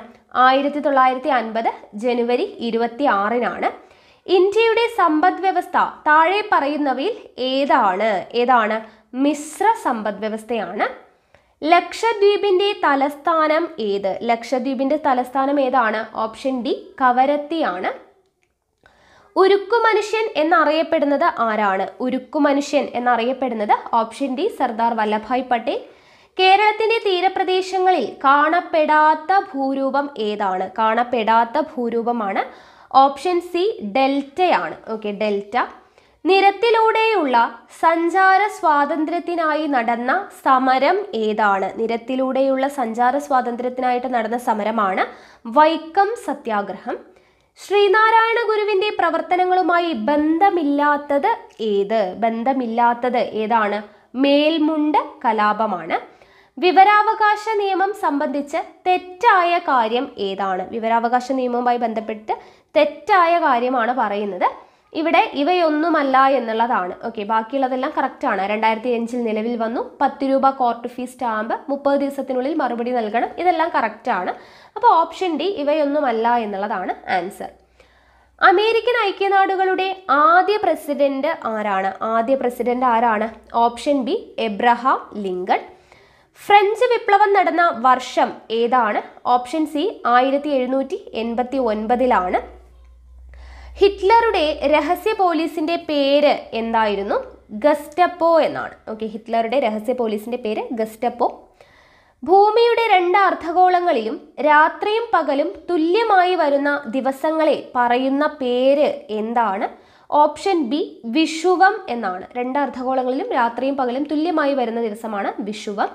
ആയിരത്തി തൊള്ളായിരത്തി അൻപത് ജനുവരി ഇരുപത്തി ആറിനാണ് ഇന്ത്യയുടെ സമ്പദ് വ്യവസ്ഥ താഴെ പറയുന്നവയിൽ ഏതാണ് ഏതാണ് മിശ്ര സമ്പദ് വ്യവസ്ഥയാണ് ലക്ഷദ്വീപിന്റെ തലസ്ഥാനം ഏത് ലക്ഷദ്വീപിന്റെ തലസ്ഥാനം ഏതാണ് ഓപ്ഷൻ ഡി കവരത്തിയാണ് ഉരുക്കു മനുഷ്യൻ എന്നറിയപ്പെടുന്നത് ആരാണ് ഉരുക്കു മനുഷ്യൻ എന്നറിയപ്പെടുന്നത് ഓപ്ഷൻ ഡി സർദാർ വല്ലഭായ് പട്ടേൽ കേരളത്തിന്റെ തീരപ്രദേശങ്ങളിൽ കാണപ്പെടാത്ത ഭൂരൂപം ഏതാണ് കാണപ്പെടാത്ത ഭൂരൂപമാണ് ഓപ്ഷൻ സി ഡെൽറ്റയാണ് ഓക്കെ ഡെൽറ്റ നിരത്തിലൂടെയുള്ള സഞ്ചാര സ്വാതന്ത്ര്യത്തിനായി നടന്ന സമരം ഏതാണ് നിരത്തിലൂടെയുള്ള സഞ്ചാര സ്വാതന്ത്ര്യത്തിനായിട്ട് നടന്ന സമരമാണ് വൈക്കം സത്യാഗ്രഹം ശ്രീനാരായണ ഗുരുവിൻ്റെ പ്രവർത്തനങ്ങളുമായി ബന്ധമില്ലാത്തത് ഏത് ബന്ധമില്ലാത്തത് ഏതാണ് മേൽമുണ്ട് കലാപമാണ് വിവരാവകാശ നിയമം സംബന്ധിച്ച് തെറ്റായ കാര്യം ഏതാണ് വിവരാവകാശ നിയമവുമായി ബന്ധപ്പെട്ട് തെറ്റായ കാര്യമാണ് പറയുന്നത് ഇവിടെ ഇവയൊന്നുമല്ല എന്നുള്ളതാണ് ഓക്കെ ബാക്കിയുള്ളതെല്ലാം ആണ് രണ്ടായിരത്തി അഞ്ചിൽ നിലവിൽ വന്നു പത്ത് രൂപ കോർട്ട് ഫീ സ്റ്റാമ്പ് മുപ്പത് ദിവസത്തിനുള്ളിൽ മറുപടി നൽകണം ഇതെല്ലാം ആണ് അപ്പോൾ ഓപ്ഷൻ ഡി ഇവയൊന്നുമല്ല എന്നുള്ളതാണ് ആൻസർ അമേരിക്കൻ ഐക്യനാടുകളുടെ ആദ്യ പ്രസിഡന്റ് ആരാണ് ആദ്യ പ്രസിഡന്റ് ആരാണ് option B Abraham Lincoln French വിപ്ലവം നടന്ന വർഷം ഏതാണ് ഓപ്ഷൻ സി ആയിരത്തി എഴുന്നൂറ്റി എൺപത്തി ഒൻപതിലാണ് ഹിറ്റ്ലറുടെ രഹസ്യ പോലീസിന്റെ പേര് എന്തായിരുന്നു ഗസ്റ്റപ്പോ എന്നാണ് ഓക്കെ ഹിറ്റ്ലറുടെ രഹസ്യ പോലീസിന്റെ പേര് ഗസ്റ്റപ്പോ ഭൂമിയുടെ രണ്ട് അർദ്ധഗോളങ്ങളിലും രാത്രിയും പകലും തുല്യമായി വരുന്ന ദിവസങ്ങളെ പറയുന്ന പേര് എന്താണ് ഓപ്ഷൻ ബി വിഷുവം എന്നാണ് രണ്ട് അർദ്ധഗോളങ്ങളിലും രാത്രിയും പകലും തുല്യമായി വരുന്ന ദിവസമാണ് വിഷുവം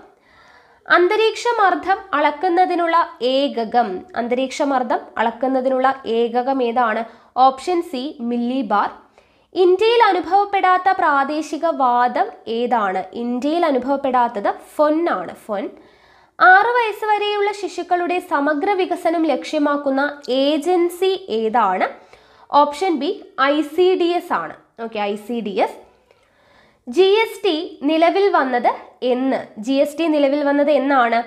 അന്തരീക്ഷമർദ്ദം അളക്കുന്നതിനുള്ള ഏകകം അന്തരീക്ഷമർദ്ദം അളക്കുന്നതിനുള്ള ഏകകം ഏതാണ് ഓപ്ഷൻ സി മില്ലിബാർ ഇന്ത്യയിൽ അനുഭവപ്പെടാത്ത പ്രാദേശിക വാദം ഏതാണ് ഇന്ത്യയിൽ അനുഭവപ്പെടാത്തത് ഫൊന്നാണ് ആണ് ഫൊൻ ആറ് വയസ്സ് വരെയുള്ള ശിശുക്കളുടെ സമഗ്ര വികസനം ലക്ഷ്യമാക്കുന്ന ഏജൻസി ഏതാണ് option B I C D S ആണ് okay I C D S G S T നിലവിൽ വന്നത് എന്ന് ജി എസ് ടി നിലവിൽ വന്നത് എന്നാണ്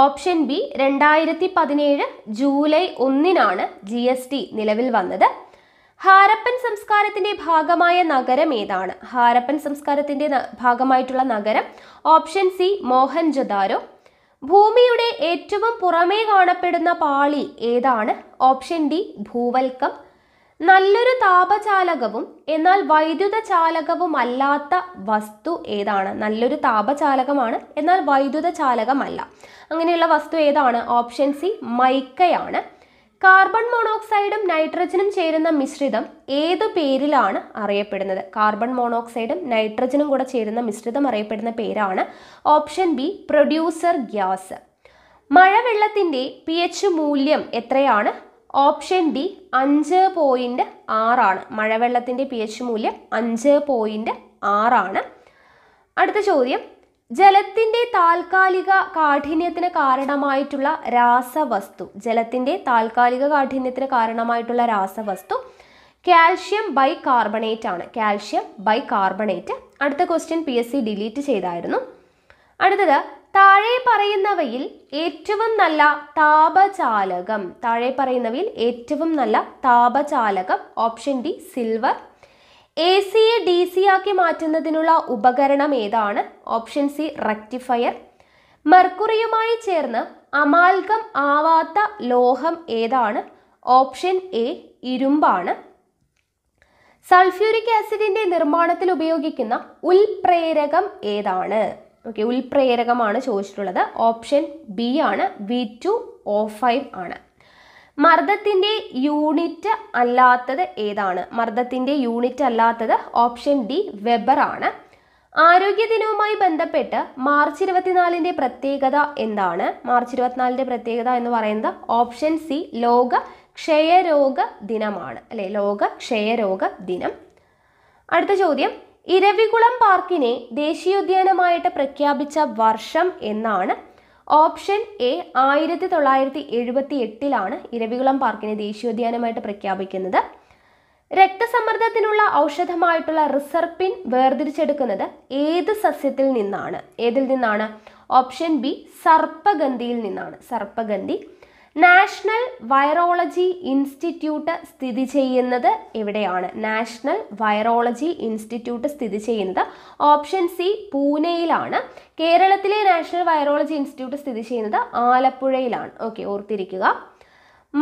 ഓപ്ഷൻ ബി രണ്ടായിരത്തി പതിനേഴ് ജൂലൈ ഒന്നിനാണ് ജി എസ് ടി നിലവിൽ വന്നത് ഹാരപ്പൻ സംസ്കാരത്തിന്റെ ഭാഗമായ നഗരം ഏതാണ് ഹാരപ്പൻ സംസ്കാരത്തിന്റെ ഭാഗമായിട്ടുള്ള നഗരം ഓപ്ഷൻ സി മോഹൻജദാരോ ഭൂമിയുടെ ഏറ്റവും പുറമേ കാണപ്പെടുന്ന പാളി ഏതാണ് ഓപ്ഷൻ ഡി ഭൂവൽക്കം നല്ലൊരു താപചാലകവും എന്നാൽ വൈദ്യുത ചാലകവുമല്ലാത്ത വസ്തു ഏതാണ് നല്ലൊരു താപചാലകമാണ് എന്നാൽ വൈദ്യുത ചാലകമല്ല അങ്ങനെയുള്ള വസ്തു ഏതാണ് ഓപ്ഷൻ സി മൈക്കയാണ് കാർബൺ മോണോക്സൈഡും നൈട്രജനും ചേരുന്ന മിശ്രിതം ഏതു പേരിലാണ് അറിയപ്പെടുന്നത് കാർബൺ മോണോക്സൈഡും നൈട്രജനും കൂടെ ചേരുന്ന മിശ്രിതം അറിയപ്പെടുന്ന പേരാണ് ഓപ്ഷൻ ബി പ്രൊഡ്യൂസർ ഗ്യാസ് മഴവെള്ളത്തിൻ്റെ പി എച്ച് മൂല്യം എത്രയാണ് ഓപ്ഷൻ ഡി അഞ്ച് പോയിൻറ്റ് ആറാണ് മഴവെള്ളത്തിൻ്റെ പി എച്ച് മൂല്യം അഞ്ച് പോയിൻറ്റ് ആറാണ് അടുത്ത ചോദ്യം ജലത്തിൻ്റെ താൽക്കാലിക കാഠിന്യത്തിന് കാരണമായിട്ടുള്ള രാസവസ്തു ജലത്തിൻ്റെ താൽക്കാലിക കാഠിന്യത്തിന് കാരണമായിട്ടുള്ള രാസവസ്തു കാൽഷ്യം ബൈ കാർബണേറ്റ് ആണ് കാൽഷ്യം ബൈ കാർബണേറ്റ് അടുത്ത question P S C delete ചെയ്തായിരുന്നു അടുത്തത് താഴെ പറയുന്നവയിൽ ഏറ്റവും നല്ല താപചാലകം താഴെ പറയുന്നവയിൽ ഏറ്റവും നല്ല താപചാലകം ഓപ്ഷൻ ഡി സിൽവർ എ സിയെ ഡി സി ആക്കി മാറ്റുന്നതിനുള്ള ഉപകരണം ഏതാണ് ഓപ്ഷൻ സി റെക്ടിഫയർ മെർക്കുറിയുമായി ചേർന്ന് അമാൽഗം ആവാത്ത ലോഹം ഏതാണ് ഓപ്ഷൻ എ ഇരുമ്പാണ് സൾഫ്യൂരിക് ആസിഡിന്റെ നിർമ്മാണത്തിൽ ഉപയോഗിക്കുന്ന ഉൽപ്രേരകം ഏതാണ് ഓക്കെ ഉൽപ്രേരകമാണ് ചോദിച്ചിട്ടുള്ളത് ഓപ്ഷൻ ബി ആണ് വി ടു ഓ ഫൈവ് ആണ് മർദ്ദത്തിൻ്റെ യൂണിറ്റ് അല്ലാത്തത് ഏതാണ് മർദ്ദത്തിൻ്റെ യൂണിറ്റ് അല്ലാത്തത് ഓപ്ഷൻ ഡി വെബർ ആണ് ആരോഗ്യ ദിനവുമായി ബന്ധപ്പെട്ട് മാർച്ച് ഇരുപത്തിനാലിൻ്റെ പ്രത്യേകത എന്താണ് മാർച്ച് ഇരുപത്തിനാലിൻ്റെ പ്രത്യേകത എന്ന് പറയുന്നത് ഓപ്ഷൻ സി ലോക ക്ഷയരോഗ ദിനമാണ് അല്ലെ ലോക ക്ഷയരോഗ ദിനം അടുത്ത ചോദ്യം ഇരവികുളം പാർക്കിനെ ദേശീയോദ്യാനമായിട്ട് പ്രഖ്യാപിച്ച വർഷം എന്നാണ് ഓപ്ഷൻ എ ആയിരത്തി തൊള്ളായിരത്തി എഴുപത്തി എട്ടിലാണ് ഇരവികുളം പാർക്കിനെ ദേശീയോദ്യാനമായിട്ട് പ്രഖ്യാപിക്കുന്നത് രക്തസമ്മർദ്ദത്തിനുള്ള ഔഷധമായിട്ടുള്ള റിസർപ്പിൻ വേർതിരിച്ചെടുക്കുന്നത് ഏത് സസ്യത്തിൽ നിന്നാണ് ഏതിൽ നിന്നാണ് ഓപ്ഷൻ ബി സർപ്പഗന്ധിയിൽ നിന്നാണ് സർപ്പഗന്ധി നാഷണൽ വൈറോളജി ഇൻസ്റ്റിറ്റ്യൂട്ട് സ്ഥിതി ചെയ്യുന്നത് എവിടെയാണ് നാഷണൽ വൈറോളജി ഇൻസ്റ്റിറ്റ്യൂട്ട് സ്ഥിതി ചെയ്യുന്നത് ഓപ്ഷൻ സി പൂനെയിലാണ് കേരളത്തിലെ നാഷണൽ വൈറോളജി ഇൻസ്റ്റിറ്റ്യൂട്ട് സ്ഥിതി ചെയ്യുന്നത് ആലപ്പുഴയിലാണ് ഓക്കെ ഓർത്തിരിക്കുക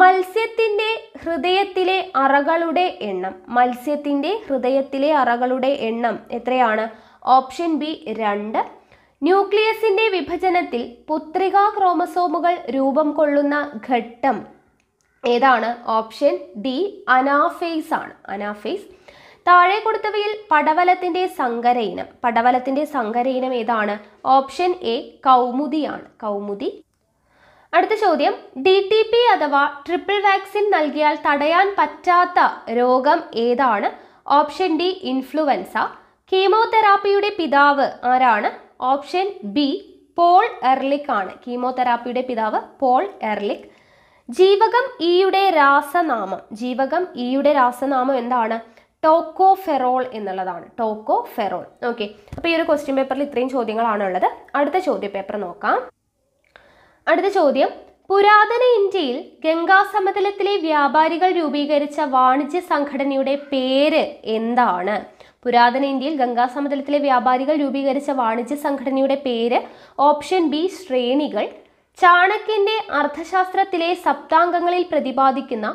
മത്സ്യത്തിൻ്റെ ഹൃദയത്തിലെ അറകളുടെ എണ്ണം മത്സ്യത്തിൻ്റെ ഹൃദയത്തിലെ അറകളുടെ എണ്ണം എത്രയാണ് ഓപ്ഷൻ ബി രണ്ട് ന്യൂക്ലിയസിന്റെ വിഭജനത്തിൽ പുത്രികാ ക്രോമസോമുകൾ രൂപം കൊള്ളുന്ന ഘട്ടം ഏതാണ് ഓപ്ഷൻ ഡി അനാഫേസ് ആണ് അനാഫേസ് താഴെ കൊടുത്തവയിൽ പടവലത്തിന്റെ സങ്കര ഇനം പടവലത്തിന്റെ സങ്കര ഇനം ഏതാണ് ഓപ്ഷൻ എ കൗമുദിയാണ് കൗമുദി അടുത്ത ചോദ്യം ഡി ടി പി അഥവാ ട്രിപ്പിൾ വാക്സിൻ നൽകിയാൽ തടയാൻ പറ്റാത്ത രോഗം ഏതാണ് ഓപ്ഷൻ ഡി ഇൻഫ്ലുവൻസ കീമോതെറാപ്പിയുടെ പിതാവ് ആരാണ് ഓപ്ഷൻ ബി പോൾ എർലിക് ആണ് കീമോതെറാപ്പിയുടെ പിതാവ് പോൾ എർലിക് ജീവകം ഇയുടെ രാസനാമം ജീവകം ഇയുടെ രാസനാമം എന്താണ് ടോക്കോഫെറോൾ എന്നുള്ളതാണ് ടോക്കോഫെറോൾ ഓക്കെ അപ്പോൾ ഈ ഒരു ക്വസ്റ്റ്യൻ പേപ്പറിൽ ഇത്രയും ചോദ്യങ്ങളാണ് ഉള്ളത് അടുത്ത ചോദ്യ പേപ്പർ നോക്കാം അടുത്ത ചോദ്യം പുരാതന ഇന്ത്യയിൽ ഗംഗാസമതലത്തിലെ വ്യാപാരികൾ രൂപീകരിച്ച വാണിജ്യ സംഘടനയുടെ പേര് എന്താണ് പുരാതന ഇന്ത്യയിൽ ഗംഗാ സമതലത്തിലെ വ്യാപാരികൾ രൂപീകരിച്ച വാണിജ്യ സംഘടനയുടെ പേര് ഓപ്ഷൻ ബി ശ്രേണികൾ ചാണക്യന്റെ അർത്ഥശാസ്ത്രത്തിലെ സപ്താംഗങ്ങളിൽ പ്രതിപാദിക്കുന്ന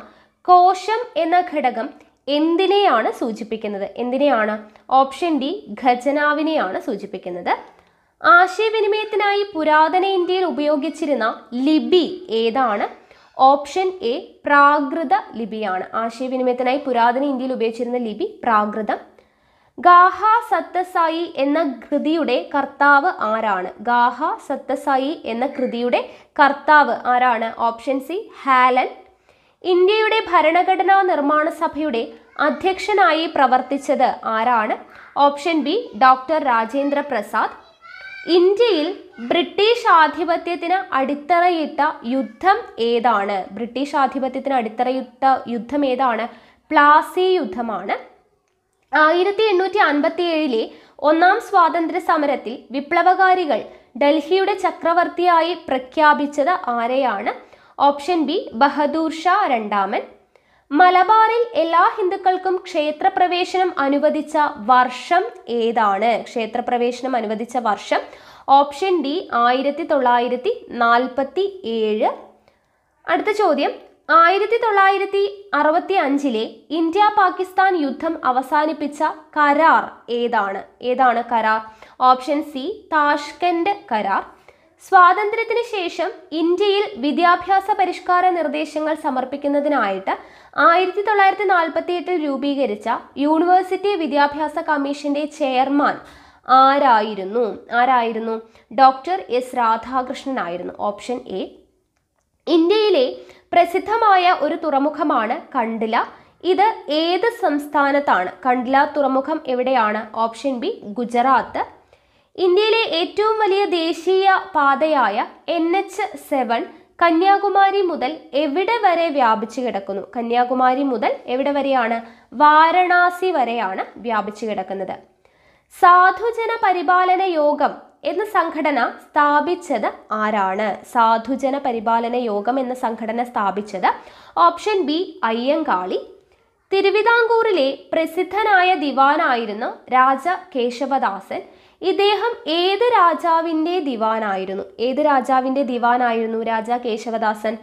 കോശം എന്ന ഘടകം എന്തിനെയാണ് സൂചിപ്പിക്കുന്നത് എന്തിനെയാണ് ഓപ്ഷൻ ഡി ഖജനാവിനെയാണ് സൂചിപ്പിക്കുന്നത് ആശയവിനിമയത്തിനായി പുരാതന ഇന്ത്യയിൽ ഉപയോഗിച്ചിരുന്ന ലിപി ഏതാണ് ഓപ്ഷൻ എ പ്രാകൃത ലിപിയാണ് ആശയവിനിമയത്തിനായി പുരാതന ഇന്ത്യയിൽ ഉപയോഗിച്ചിരുന്ന ലിപി പ്രാകൃതം ഗാഹ സത്തസായി എന്ന കൃതിയുടെ കർത്താവ് ആരാണ് ഗാഹ സത്തസായി എന്ന കൃതിയുടെ കർത്താവ് ആരാണ് ഓപ്ഷൻ സി ഹാലൻ ഇന്ത്യയുടെ ഭരണഘടനാ നിർമ്മാണ സഭയുടെ അധ്യക്ഷനായി പ്രവർത്തിച്ചത് ആരാണ് option B doctor Rajendra Prasad ഇന്ത്യയിൽ ബ്രിട്ടീഷ് ആധിപത്യത്തിന് അടിത്തറയിട്ട യുദ്ധം ഏതാണ് ബ്രിട്ടീഷ് ആധിപത്യത്തിന് അടിത്തറയിട്ട യുദ്ധം ഏതാണ് പ്ലാസി യുദ്ധമാണ് ആയിരത്തി എണ്ണൂറ്റി അൻപത്തി ഏഴിലെ ഒന്നാം സ്വാതന്ത്ര്യ സമരത്തിൽ വിപ്ലവകാരികൾ ഡൽഹിയുടെ ചക്രവർത്തിയായി പ്രഖ്യാപിച്ചത് ആരെയാണ് ഓപ്ഷൻ ബി ബഹദൂർ ഷാ രണ്ടാമൻ മലബാറിൽ എല്ലാ ഹിന്ദുക്കൾക്കും ക്ഷേത്രപ്രവേശനം അനുവദിച്ച വർഷം ഏതാണ് ക്ഷേത്രപ്രവേശനം അനുവദിച്ച വർഷം ഓപ്ഷൻ ഡി ആയിരത്തി തൊള്ളായിരത്തി നാൽപ്പത്തി ഏഴ് അടുത്ത ചോദ്യം ആയിരത്തി തൊള്ളായിരത്തി അറുപത്തി അഞ്ചിലെ ഇന്ത്യ പാകിസ്ഥാൻ യുദ്ധം അവസാനിപ്പിച്ച കരാർ ഏതാണ് ഏതാണ് കരാർ ഓപ്ഷൻ സി താഷ്കൻഡ് കരാർ സ്വാതന്ത്ര്യത്തിന് ശേഷം ഇന്ത്യയിൽ വിദ്യാഭ്യാസ പരിഷ്കാര നിർദ്ദേശങ്ങൾ സമർപ്പിക്കുന്നതിനായിട്ട് ആയിരത്തി തൊള്ളായിരത്തി നാൽപ്പത്തി എട്ടിൽ രൂപീകരിച്ച യൂണിവേഴ്സിറ്റി വിദ്യാഭ്യാസ കമ്മീഷന്റെ ചെയർമാൻ ആരായിരുന്നു ആരായിരുന്നു ഡോക്ടർ എസ് രാധാകൃഷ്ണൻ ആയിരുന്നു ഓപ്ഷൻ എ ഇന്ത്യയിലെ പ്രസിദ്ധമായ ഒരു തുറമുഖമാണ് കണ്ടില ഇത് ഏത് സംസ്ഥാനത്താണ് കണ്ടില തുറമുഖം എവിടെയാണ് ഓപ്ഷൻ ബി ഗുജറാത്ത് ഇന്ത്യയിലെ ഏറ്റവും വലിയ ദേശീയ പാതയായ എൻ എച്ച് സെവൻ കന്യാകുമാരി മുതൽ എവിടെ വരെ വ്യാപിച്ചു കിടക്കുന്നു കന്യാകുമാരി മുതൽ എവിടെ വരെയാണ് വാരണാസി വരെയാണ് വ്യാപിച്ചു കിടക്കുന്നത് സാധുജന പരിപാലന യോഗം എന്ന സംഘടന സ്ഥാപിച്ചത് ആരാണ് സാധുജന പരിപാലന യോഗം എന്ന സംഘടന സ്ഥാപിച്ചത് ഓപ്ഷൻ ബി അയ്യങ്കാളി തിരുവിതാംകൂറിലെ പ്രസിദ്ധനായ ദിവാനായിരുന്നു രാജ കേശവദാസൻ ഇദ്ദേഹം ഏത് രാജാവിൻ്റെ ദിവാനായിരുന്നു ഏത് രാജാവിൻ്റെ ദിവാനായിരുന്നു രാജ കേശവദാസൻ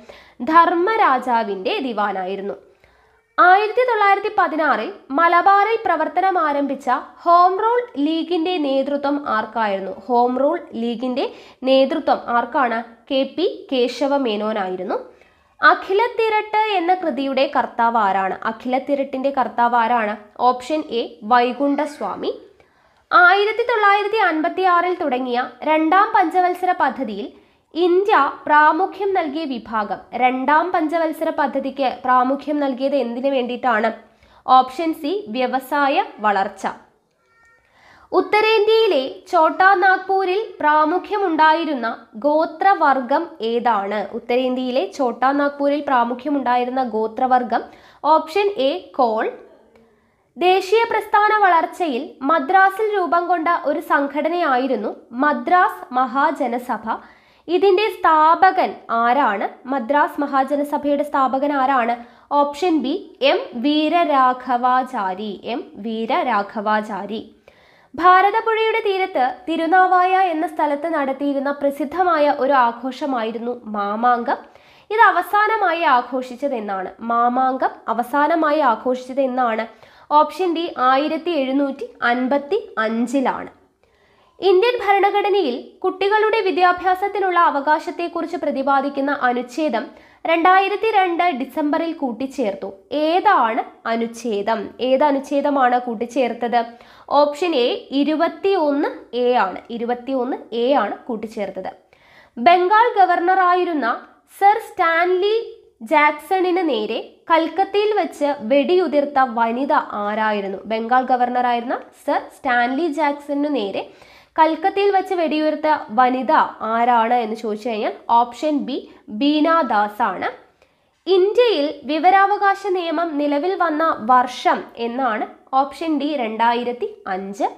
ധർമ്മരാജാവിൻ്റെ ദിവാനായിരുന്നു ആയിരത്തി തൊള്ളായിരത്തി പതിനാറിൽ മലബാറിൽ പ്രവർത്തനം ആരംഭിച്ച ഹോം റൂൾ ലീഗിന്റെ നേതൃത്വം ആർക്കായിരുന്നു ഹോം റൂൾ ലീഗിന്റെ നേതൃത്വം ആർക്കാണ് കെ പി കേശവ മേനോനായിരുന്നു അഖിലത്തിരട്ട് എന്ന കൃതിയുടെ കർത്താവ് ആരാണ് അഖിലത്തിരട്ടിന്റെ കർത്താവ് ആരാണ് ഓപ്ഷൻ എ വൈകുണ്ഠസ്വാമി ആയിരത്തി തൊള്ളായിരത്തി അൻപത്തി ആറിൽ തുടങ്ങിയ രണ്ടാം പഞ്ചവത്സര പദ്ധതിയിൽ ഇന്ത്യ പ്രാമുഖ്യം നൽകിയ വിഭാഗം രണ്ടാം പഞ്ചവത്സര പദ്ധതിക്ക് പ്രാമുഖ്യം നൽകിയത് എന്തിനു വേണ്ടിയിട്ടാണ് ഓപ്ഷൻ സി വ്യവസായ വളർച്ച ഉത്തരേന്ത്യയിലെ ചോട്ടാ നാഗ്പൂരിൽ പ്രാമുഖ്യമുണ്ടായിരുന്ന ഗോത്രവർഗം ഏതാണ് ഉത്തരേന്ത്യയിലെ ചോട്ടാ നാഗ്പൂരിൽ പ്രാമുഖ്യമുണ്ടായിരുന്ന ഗോത്രവർഗം ഓപ്ഷൻ എ കോൾ ദേശീയ പ്രസ്ഥാന വളർച്ചയിൽ മദ്രാസിൽ രൂപം കൊണ്ട ഒരു സംഘടനയായിരുന്നു മദ്രാസ് മഹാജനസഭ ഇതിന്റെ സ്ഥാപകൻ ആരാണ് മദ്രാസ് മഹാജനസഭയുടെ സ്ഥാപകൻ ആരാണ് option B M Veeraraghavachari M Veeraraghavachari ഭാരതപ്പുഴയുടെ തീരത്ത് തിരുനാവായ എന്ന സ്ഥലത്ത് നടത്തിയിരുന്ന പ്രസിദ്ധമായ ഒരു ആഘോഷമായിരുന്നു മാമാങ്കം ഇത് അവസാനമായി ആഘോഷിച്ചതെന്നാണ് മാമാങ്കം അവസാനമായി ആഘോഷിച്ചതെന്നാണ് ഓപ്ഷൻ ഡി ആയിരത്തി എഴുന്നൂറ്റി അൻപത്തി അഞ്ചിലാണ് ഇന്ത്യൻ ഭരണഘടനയിൽ കുട്ടികളുടെ വിദ്യാഭ്യാസത്തിനുള്ള അവകാശത്തെക്കുറിച്ച് പ്രതിപാദിക്കുന്ന അനുച്ഛേദം രണ്ടായിരത്തി രണ്ട് ഡിസംബറിൽ കൂട്ടിച്ചേർത്തു ഏതാണ് അനുച്ഛേദം ഏത് അനുച്ഛേദമാണ് കൂട്ടിച്ചേർത്തത് ഓപ്ഷൻ എ ഇരുപത്തി ഒന്ന് എ ആണ് ഇരുപത്തി ഒന്ന് എ ആണ് കൂട്ടിച്ചേർത്തത് ബംഗാൾ ഗവർണറായിരുന്ന സർ സ്റ്റാൻലി ജാക്സണിന് നേരെ കൽക്കത്തയിൽ വെച്ച് വെടിയുതിർത്ത വനിത ആരായിരുന്നു ബംഗാൾ ഗവർണറായിരുന്ന സർ സ്റ്റാൻലി ജാക്സണിന് നേരെ കൽക്കത്തയിൽ വെച്ച് വെടിയുയർത്ത വനിത ആരാണ് എന്ന് ചോദിച്ചു കഴിഞ്ഞാൽ ഓപ്ഷൻ ബി ബീന ദാസ് ആണ് ഇന്ത്യയിൽ വിവരാവകാശ നിയമം നിലവിൽ വന്ന വർഷം എന്നാണ് ഓപ്ഷൻ ഡി രണ്ടായിരത്തി അഞ്ച്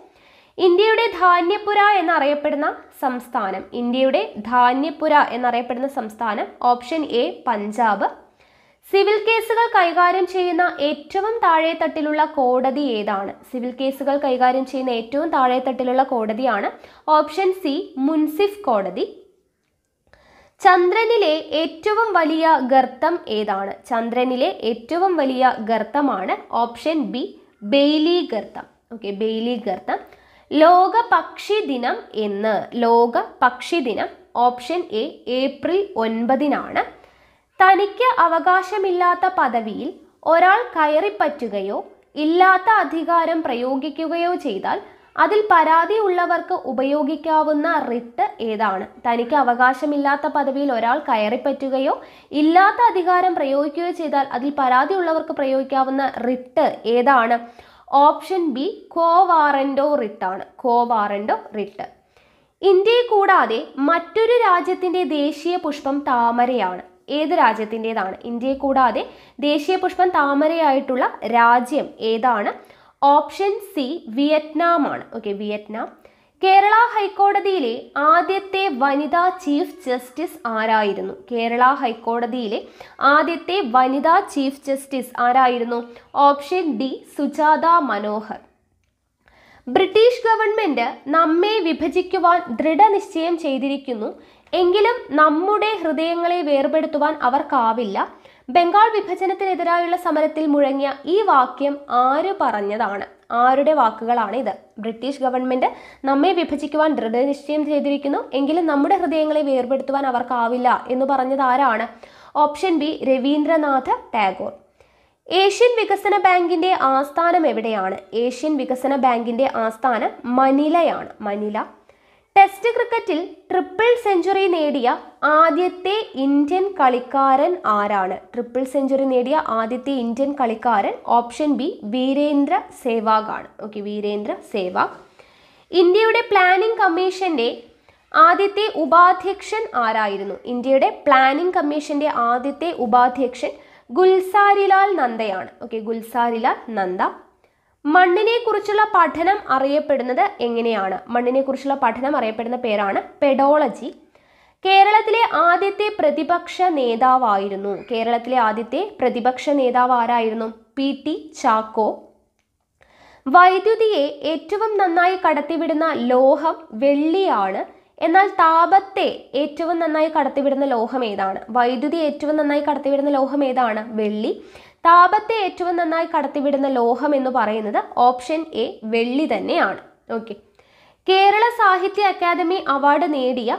ഇന്ത്യയുടെ ധാന്യപുര എന്നറിയപ്പെടുന്ന സംസ്ഥാനം ഇന്ത്യയുടെ ധാന്യപുര എന്നറിയപ്പെടുന്ന സംസ്ഥാനം ഓപ്ഷൻ എ പഞ്ചാബ് സിവിൽ കേസുകൾ കൈകാര്യം ചെയ്യുന്ന ഏറ്റവും താഴെത്തട്ടിലുള്ള കോടതി ഏതാണ് സിവിൽ കേസുകൾ കൈകാര്യം ചെയ്യുന്ന ഏറ്റവും താഴെത്തട്ടിലുള്ള കോടതിയാണ് ഓപ്ഷൻ സി മുൻസിഫ് കോടതി ചന്ദ്രനിലെ ഏറ്റവും വലിയ ഗർത്തം ഏതാണ് ചന്ദ്രനിലെ ഏറ്റവും വലിയ ഗർത്തമാണ് ഓപ്ഷൻ ബി ബെയ്ലി ഗർത്തം ഓക്കെ ബെയ്ലി ഗർത്തം ലോക പക്ഷി ദിനം എന്ന് ലോക പക്ഷി ദിനം ഓപ്ഷൻ എ ഏപ്രിൽ ഒൻപതിനാണ് തനിക്ക് അവകാശമില്ലാത്ത പദവിയിൽ ഒരാൾ കയറിപ്പറ്റുകയോ ഇല്ലാത്ത അധികാരം പ്രയോഗിക്കുകയോ ചെയ്താൽ അതിൽ പരാതി ഉള്ളവർക്ക് ഉപയോഗിക്കാവുന്ന റിട്ട് ഏതാണ് തനിക്ക് അവകാശമില്ലാത്ത പദവിയിൽ ഒരാൾ കയറിപ്പറ്റുകയോ ഇല്ലാത്ത അധികാരം പ്രയോഗിക്കുകയോ ചെയ്താൽ അതിൽ പരാതി ഉള്ളവർക്ക് പ്രയോഗിക്കാവുന്ന റിട്ട് ഏതാണ് ഓപ്ഷൻ ബി കോവാറൻഡോ റിട്ടാണ് വാറൻഡോ റിട്ട് ഇന്ത്യയെ കൂടാതെ മറ്റൊരു രാജ്യത്തിൻ്റെ ദേശീയ പുഷ്പം താമരയാണ് ഏത് രാജ്യത്തിൻ്റെതാണ് ഇന്ത്യയെ കൂടാതെ ദേശീയ പുഷ്പം താമരയായിട്ടുള്ള രാജ്യം ഏതാണ് ഓപ്ഷൻ സി വിയറ്റ്നാം ആണ് ഓക്കെ വിയറ്റ്നാം കേരള ഹൈക്കോടതിയിലെ ആദ്യത്തെ വനിതാ ചീഫ് ജസ്റ്റിസ് ആരായിരുന്നു കേരള ഹൈക്കോടതിയിലെ ആദ്യത്തെ വനിതാ ചീഫ് ജസ്റ്റിസ് ആരായിരുന്നു option D Sujata Manohar British government നമ്മെ വിഭജിക്കുവാൻ ദൃഢനിശ്ചയം ചെയ്തിരിക്കുന്നു എങ്കിലും നമ്മുടെ ഹൃദയങ്ങളെ വേർപെടുത്തുവാൻ അവർക്കാവില്ല ബംഗാൾ വിഭജനത്തിനെതിരായുള്ള സമരത്തിൽ മുഴങ്ങിയ ഈ വാക്യം ആര് പറഞ്ഞതാണ് ആരുടെ വാക്കുകളാണ് ഇത് ബ്രിട്ടീഷ് ഗവൺമെന്റ് നമ്മെ വിഭജിക്കുവാൻ ദൃഢനിശ്ചയം ചെയ്തിരിക്കുന്നു എങ്കിലും നമ്മുടെ ഹൃദയങ്ങളെ വേർപെടുത്തുവാൻ അവർക്കാവില്ല എന്ന് പറഞ്ഞത് ആരാണ് option B Rabindranath Tagore Asian വികസന ബാങ്കിന്റെ ആസ്ഥാനം എവിടെയാണ് ഏഷ്യൻ വികസന ബാങ്കിന്റെ ആസ്ഥാനം മനിലയാണ് മനില ടെസ്റ്റ് ക്രിക്കറ്റിൽ ട്രിപ്പിൾ സെഞ്ചുറി നേടിയ ആദ്യത്തെ ഇന്ത്യൻ കളിക്കാരൻ ആരാണ് ട്രിപ്പിൾ സെഞ്ചുറി നേടിയ ആദ്യത്തെ ഇന്ത്യൻ കളിക്കാരൻ ഓപ്ഷൻ ബി വീരേന്ദ്ര സേവാഗ് ആണ് ഓക്കെ വീരേന്ദ്ര സേവാഗ് ഇന്ത്യയുടെ പ്ലാനിംഗ് കമ്മീഷന്റെ ആദ്യത്തെ ഉപാധ്യക്ഷൻ ആരായിരുന്നു ഇന്ത്യയുടെ പ്ലാനിംഗ് കമ്മീഷന്റെ ആദ്യത്തെ ഉപാധ്യക്ഷൻ ഗുൽസാരിലാൽ നന്ദയാണ് ഓക്കെ ഗുൽസാരിലാൽ നന്ദ മണ്ണിനെക്കുറിച്ചുള്ള പഠനം അറിയപ്പെടുന്നത് എങ്ങനെയാണ് മണ്ണിനെക്കുറിച്ചുള്ള പഠനം അറിയപ്പെടുന്ന പേരാണ് പെഡോളജി കേരളത്തിലെ ആദ്യത്തെ പ്രതിപക്ഷ നേതാവായിരുന്നു കേരളത്തിലെ ആദ്യത്തെ പ്രതിപക്ഷ നേതാവ് ആരായിരുന്നു പി ടി ചാക്കോ വൈദ്യുതിയെ ഏറ്റവും നന്നായി കടത്തിവിടുന്ന ലോഹം വെള്ളിയാണ് എന്നാൽ താപത്തെ ഏറ്റവും നന്നായി കടത്തിവിടുന്ന ലോഹം ഏതാണ് വൈദ്യുതി ഏറ്റവും നന്നായി കടത്തിവിടുന്ന ലോഹം ഏതാണ് വെള്ളി താപത്തെ ഏറ്റവും നന്നായി കടത്തിവിടുന്ന ലോഹം എന്ന് പറയുന്നത് ഓപ്ഷൻ എ വെള്ളി തന്നെയാണ് ഓക്കെ കേരള സാഹിത്യ അക്കാദമി അവാർഡ് നേടിയ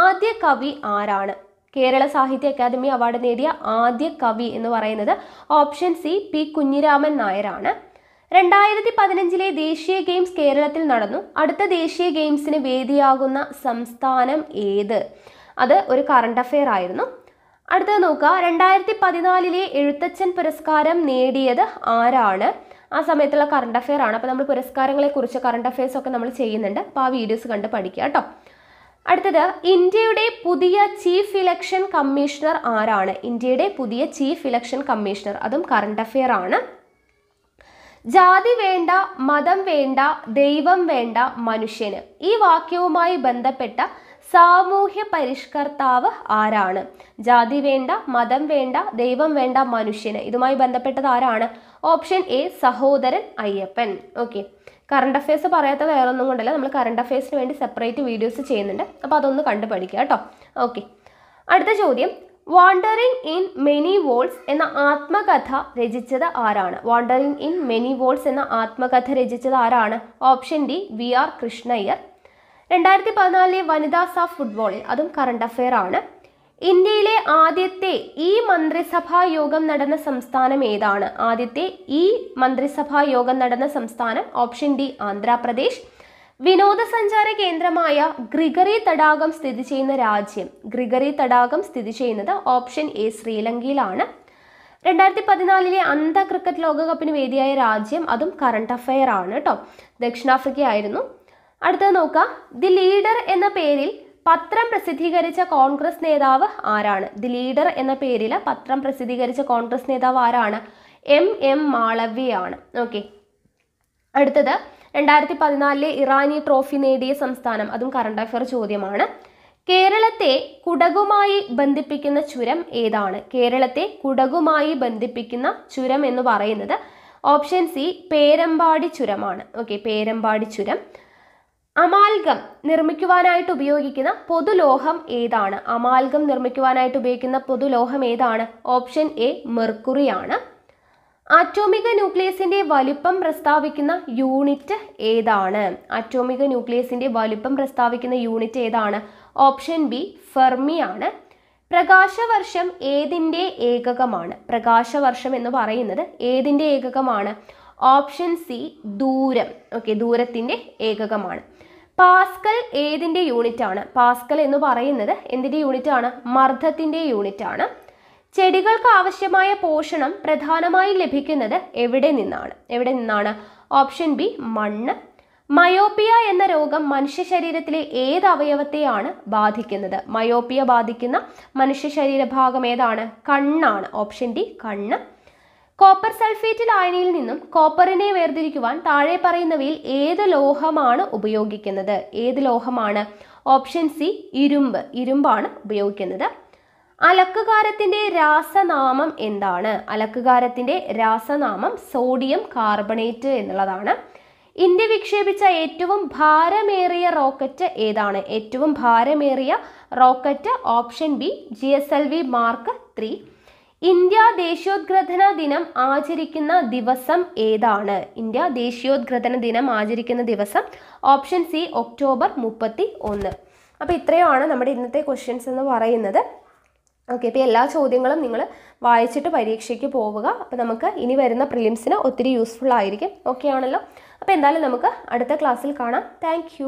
ആദ്യ കവി ആരാണ് കേരള സാഹിത്യ അക്കാദമി അവാർഡ് നേടിയ ആദ്യ കവി എന്ന് പറയുന്നത് ഓപ്ഷൻ സി പി കുഞ്ഞിരാമൻ നായരാണ് രണ്ടായിരത്തി പതിനഞ്ചിലെ ദേശീയ ഗെയിംസ് കേരളത്തിൽ നടന്നു അടുത്ത ദേശീയ ഗെയിംസിന് വേദിയാകുന്ന സംസ്ഥാനം ഏത് അത് ഒരു കറണ്ട് അഫെയർ ആയിരുന്നു അടുത്തത് നോക്കുക രണ്ടായിരത്തി പതിനാലിലെ എഴുത്തച്ഛൻ പുരസ്കാരം നേടിയത് ആരാണ് ആ സമയത്തുള്ള കറണ്ട് അഫെയർ ആണ് അപ്പോൾ നമ്മൾ പുരസ്കാരങ്ങളെ കുറിച്ച് കറണ്ട് അഫെയർസ് ഒക്കെ നമ്മൾ ചെയ്യുന്നുണ്ട് അപ്പോൾ ആ വീഡിയോസ് കണ്ട് പഠിക്കുക കേട്ടോ അടുത്തത് ഇന്ത്യയുടെ പുതിയ ചീഫ് ഇലക്ഷൻ കമ്മീഷണർ ആരാണ് ഇന്ത്യയുടെ പുതിയ ചീഫ് ഇലക്ഷൻ കമ്മീഷണർ അതും കറണ്ട് അഫെയർ ആണ് ജാതി വേണ്ട മതം വേണ്ട ദൈവം വേണ്ട മനുഷ്യന് ഈ വാക്യവുമായി ബന്ധപ്പെട്ട സാമൂഹ്യ പരിഷ്കർത്താവ് ആരാണ് ജാതി വേണ്ട മതം വേണ്ട ദൈവം വേണ്ട മനുഷ്യന് ഇതുമായി ബന്ധപ്പെട്ടത് ആരാണ് ഓപ്ഷൻ എ സഹോദരൻ അയ്യപ്പൻ ഓക്കെ കറണ്ട് അഫയേഴ്സ് പറയാത്ത വേറൊന്നും കൊണ്ടല്ല നമ്മൾ കറണ്ട് അഫയേഴ്സിന് വേണ്ടി സെപ്പറേറ്റ് വീഡിയോസ് ചെയ്യുന്നുണ്ട് അപ്പോൾ അതൊന്ന് കണ്ടു പഠിക്കുക കേട്ടോ ഓക്കെ അടുത്ത ചോദ്യം വാണ്ടറിങ് ഇൻ മെനി വോൾസ് എന്ന ആത്മകഥ രചിച്ചത് ആരാണ് വാണ്ടറിങ് ഇൻ മെനി വോൾസ് എന്ന ആത്മകഥ രചിച്ചത് ആരാണ് option D V R Krishna Iyer രണ്ടായിരത്തി പതിനാലിലെ വനിതാ സഫ് ഫുട്ബോളിൽ അതും കറണ്ട് അഫെയർ ആണ് ഇന്ത്യയിലെ ആദ്യത്തെ ഈ മന്ത്രിസഭാ യോഗം നടന്ന സംസ്ഥാനം ഏതാണ് ആദ്യത്തെ ഈ മന്ത്രിസഭാ യോഗം നടന്ന സംസ്ഥാനം ഓപ്ഷൻ ഡി ആന്ധ്രാപ്രദേശ് വിനോദസഞ്ചാര കേന്ദ്രമായ ഗ്രിഗറി തടാകം സ്ഥിതി ചെയ്യുന്ന രാജ്യം ഗ്രിഗറി തടാകം സ്ഥിതി ചെയ്യുന്നത് ഓപ്ഷൻ എ ശ്രീലങ്കയിലാണ് രണ്ടായിരത്തി പതിനാലിലെ അന്ത ക്രിക്കറ്റ് ലോകകപ്പിന് വേദിയായ രാജ്യം അതും കറണ്ട് അഫയർ ആണ് കേട്ടോ ദക്ഷിണാഫ്രിക്ക ആയിരുന്നു അടുത്തത് നോക്കാം ദി ലീഡർ എന്ന പേരിൽ പത്രം പ്രസിദ്ധീകരിച്ച കോൺഗ്രസ് നേതാവ് ആരാണ് ദി ലീഡർ എന്ന പേരിൽ പത്രം പ്രസിദ്ധീകരിച്ച കോൺഗ്രസ് നേതാവ് ആരാണ് എം എം മാളവ്യയാണ് ഓക്കെ അടുത്തത് രണ്ടായിരത്തി പതിനാലിലെ ഇറാനി ട്രോഫി നേടിയ സംസ്ഥാനം അതും കറണ്ട് അഫയർ ചോദ്യമാണ് കേരളത്തെ കുടകുമായി ബന്ധിപ്പിക്കുന്ന ചുരം ഏതാണ് കേരളത്തെ കുടകുമായി ബന്ധിപ്പിക്കുന്ന ചുരം എന്ന് പറയുന്നത് ഓപ്ഷൻ സി പേരമ്പാടി ചുരമാണ് ഓക്കെ പേരമ്പാടി ചുരം അമാൽഗം നിർമ്മിക്കുവാനായിട്ട് ഉപയോഗിക്കുന്ന പൊതുലോഹം ഏതാണ് അമാൽഗം നിർമ്മിക്കുവാനായിട്ട് ഉപയോഗിക്കുന്ന പൊതുലോഹം ഏതാണ് ഓപ്ഷൻ എ മെർക്കുറി ആണ് അറ്റോമിക ന്യൂക്ലിയസിന്റെ വലിപ്പം പ്രസ്താവിക്കുന്ന യൂണിറ്റ് ഏതാണ് അറ്റോമിക ന്യൂക്ലിയസിന്റെ വലിപ്പം പ്രസ്താവിക്കുന്ന യൂണിറ്റ് ഏതാണ് ഓപ്ഷൻ ബി ഫെർമി ആണ് പ്രകാശവർഷം ഏതിൻ്റെ ഏകകമാണ് പ്രകാശവർഷം എന്ന് പറയുന്നത് ഏതിൻ്റെ ഏകകമാണ് ഓപ്ഷൻ സി ദൂരം ഓക്കെ ദൂരത്തിൻ്റെ ഏകകമാണ് പാസ്കൽ ഏതിൻ്റെ യൂണിറ്റ് ആണ് പാസ്കൽ എന്ന് പറയുന്നത് എന്തിൻ്റെ യൂണിറ്റ് ആണ് മർദ്ദത്തിൻ്റെ യൂണിറ്റ് ആണ് ചെടികൾക്ക് ആവശ്യമായ പോഷണം പ്രധാനമായി ലഭിക്കുന്നത് എവിടെ നിന്നാണ് എവിടെ നിന്നാണ് ഓപ്ഷൻ ബി മണ്ണ് മയോപ്പിയ എന്ന രോഗം മനുഷ്യ ശരീരത്തിലെ ഏത് അവയവത്തെയാണ് ബാധിക്കുന്നത് മയോപ്പിയ ബാധിക്കുന്ന മനുഷ്യ ശരീരഭാഗം ഏതാണ് കണ്ണാണ് ഓപ്ഷൻ ഡി കണ്ണ് കോപ്പർ സൾഫേറ്റ് ലായനിയിൽ നിന്നും കോപ്പറിനെ വേർതിരിക്കുവാൻ താഴെ പറയുന്നവയിൽ ഏത് ലോഹമാണ് ഉപയോഗിക്കുന്നത് ഏത് ലോഹമാണ് ഓപ്ഷൻ സി ഇരുമ്പ് ഇരുമ്പാണ് ഉപയോഗിക്കുന്നത് അലക്കുകാരത്തിൻ്റെ രാസനാമം എന്താണ് അലക്കുകാരത്തിൻ്റെ രാസനാമം സോഡിയം കാർബണേറ്റ് എന്നുള്ളതാണ് ഇന്ത്യ വിക്ഷേപിച്ച ഏറ്റവും ഭാരമേറിയ റോക്കറ്റ് ഏതാണ് ഏറ്റവും ഭാരമേറിയ rocket option B G S L V mark three India ദേശീയോദ്ഗ്രഥന ദിനം ആചരിക്കുന്ന ദിവസം ഏതാണ് ഇന്ത്യ ദേശീയോദ്ഗ്രഥന ദിനം ആചരിക്കുന്ന ദിവസം ഓപ്ഷൻ സി ഒക്ടോബർ മുപ്പത്തി ഒന്ന് അപ്പോൾ ഇത്രയുമാണ് നമ്മുടെ ഇന്നത്തെ ക്വസ്റ്റ്യൻസ് എന്ന് പറയുന്നത് ഓക്കെ അപ്പോൾ എല്ലാ ചോദ്യങ്ങളും നിങ്ങൾ വായിച്ചിട്ട് പരീക്ഷയ്ക്ക് പോവുക അപ്പോൾ നമുക്ക് ഇനി വരുന്ന പ്രിലിംസിന് ഒത്തിരി യൂസ്ഫുൾ ആയിരിക്കും ഓക്കെ ആണല്ലോ അപ്പോൾ എന്തായാലും നമുക്ക് അടുത്ത ക്ലാസ്സിൽ കാണാം താങ്ക്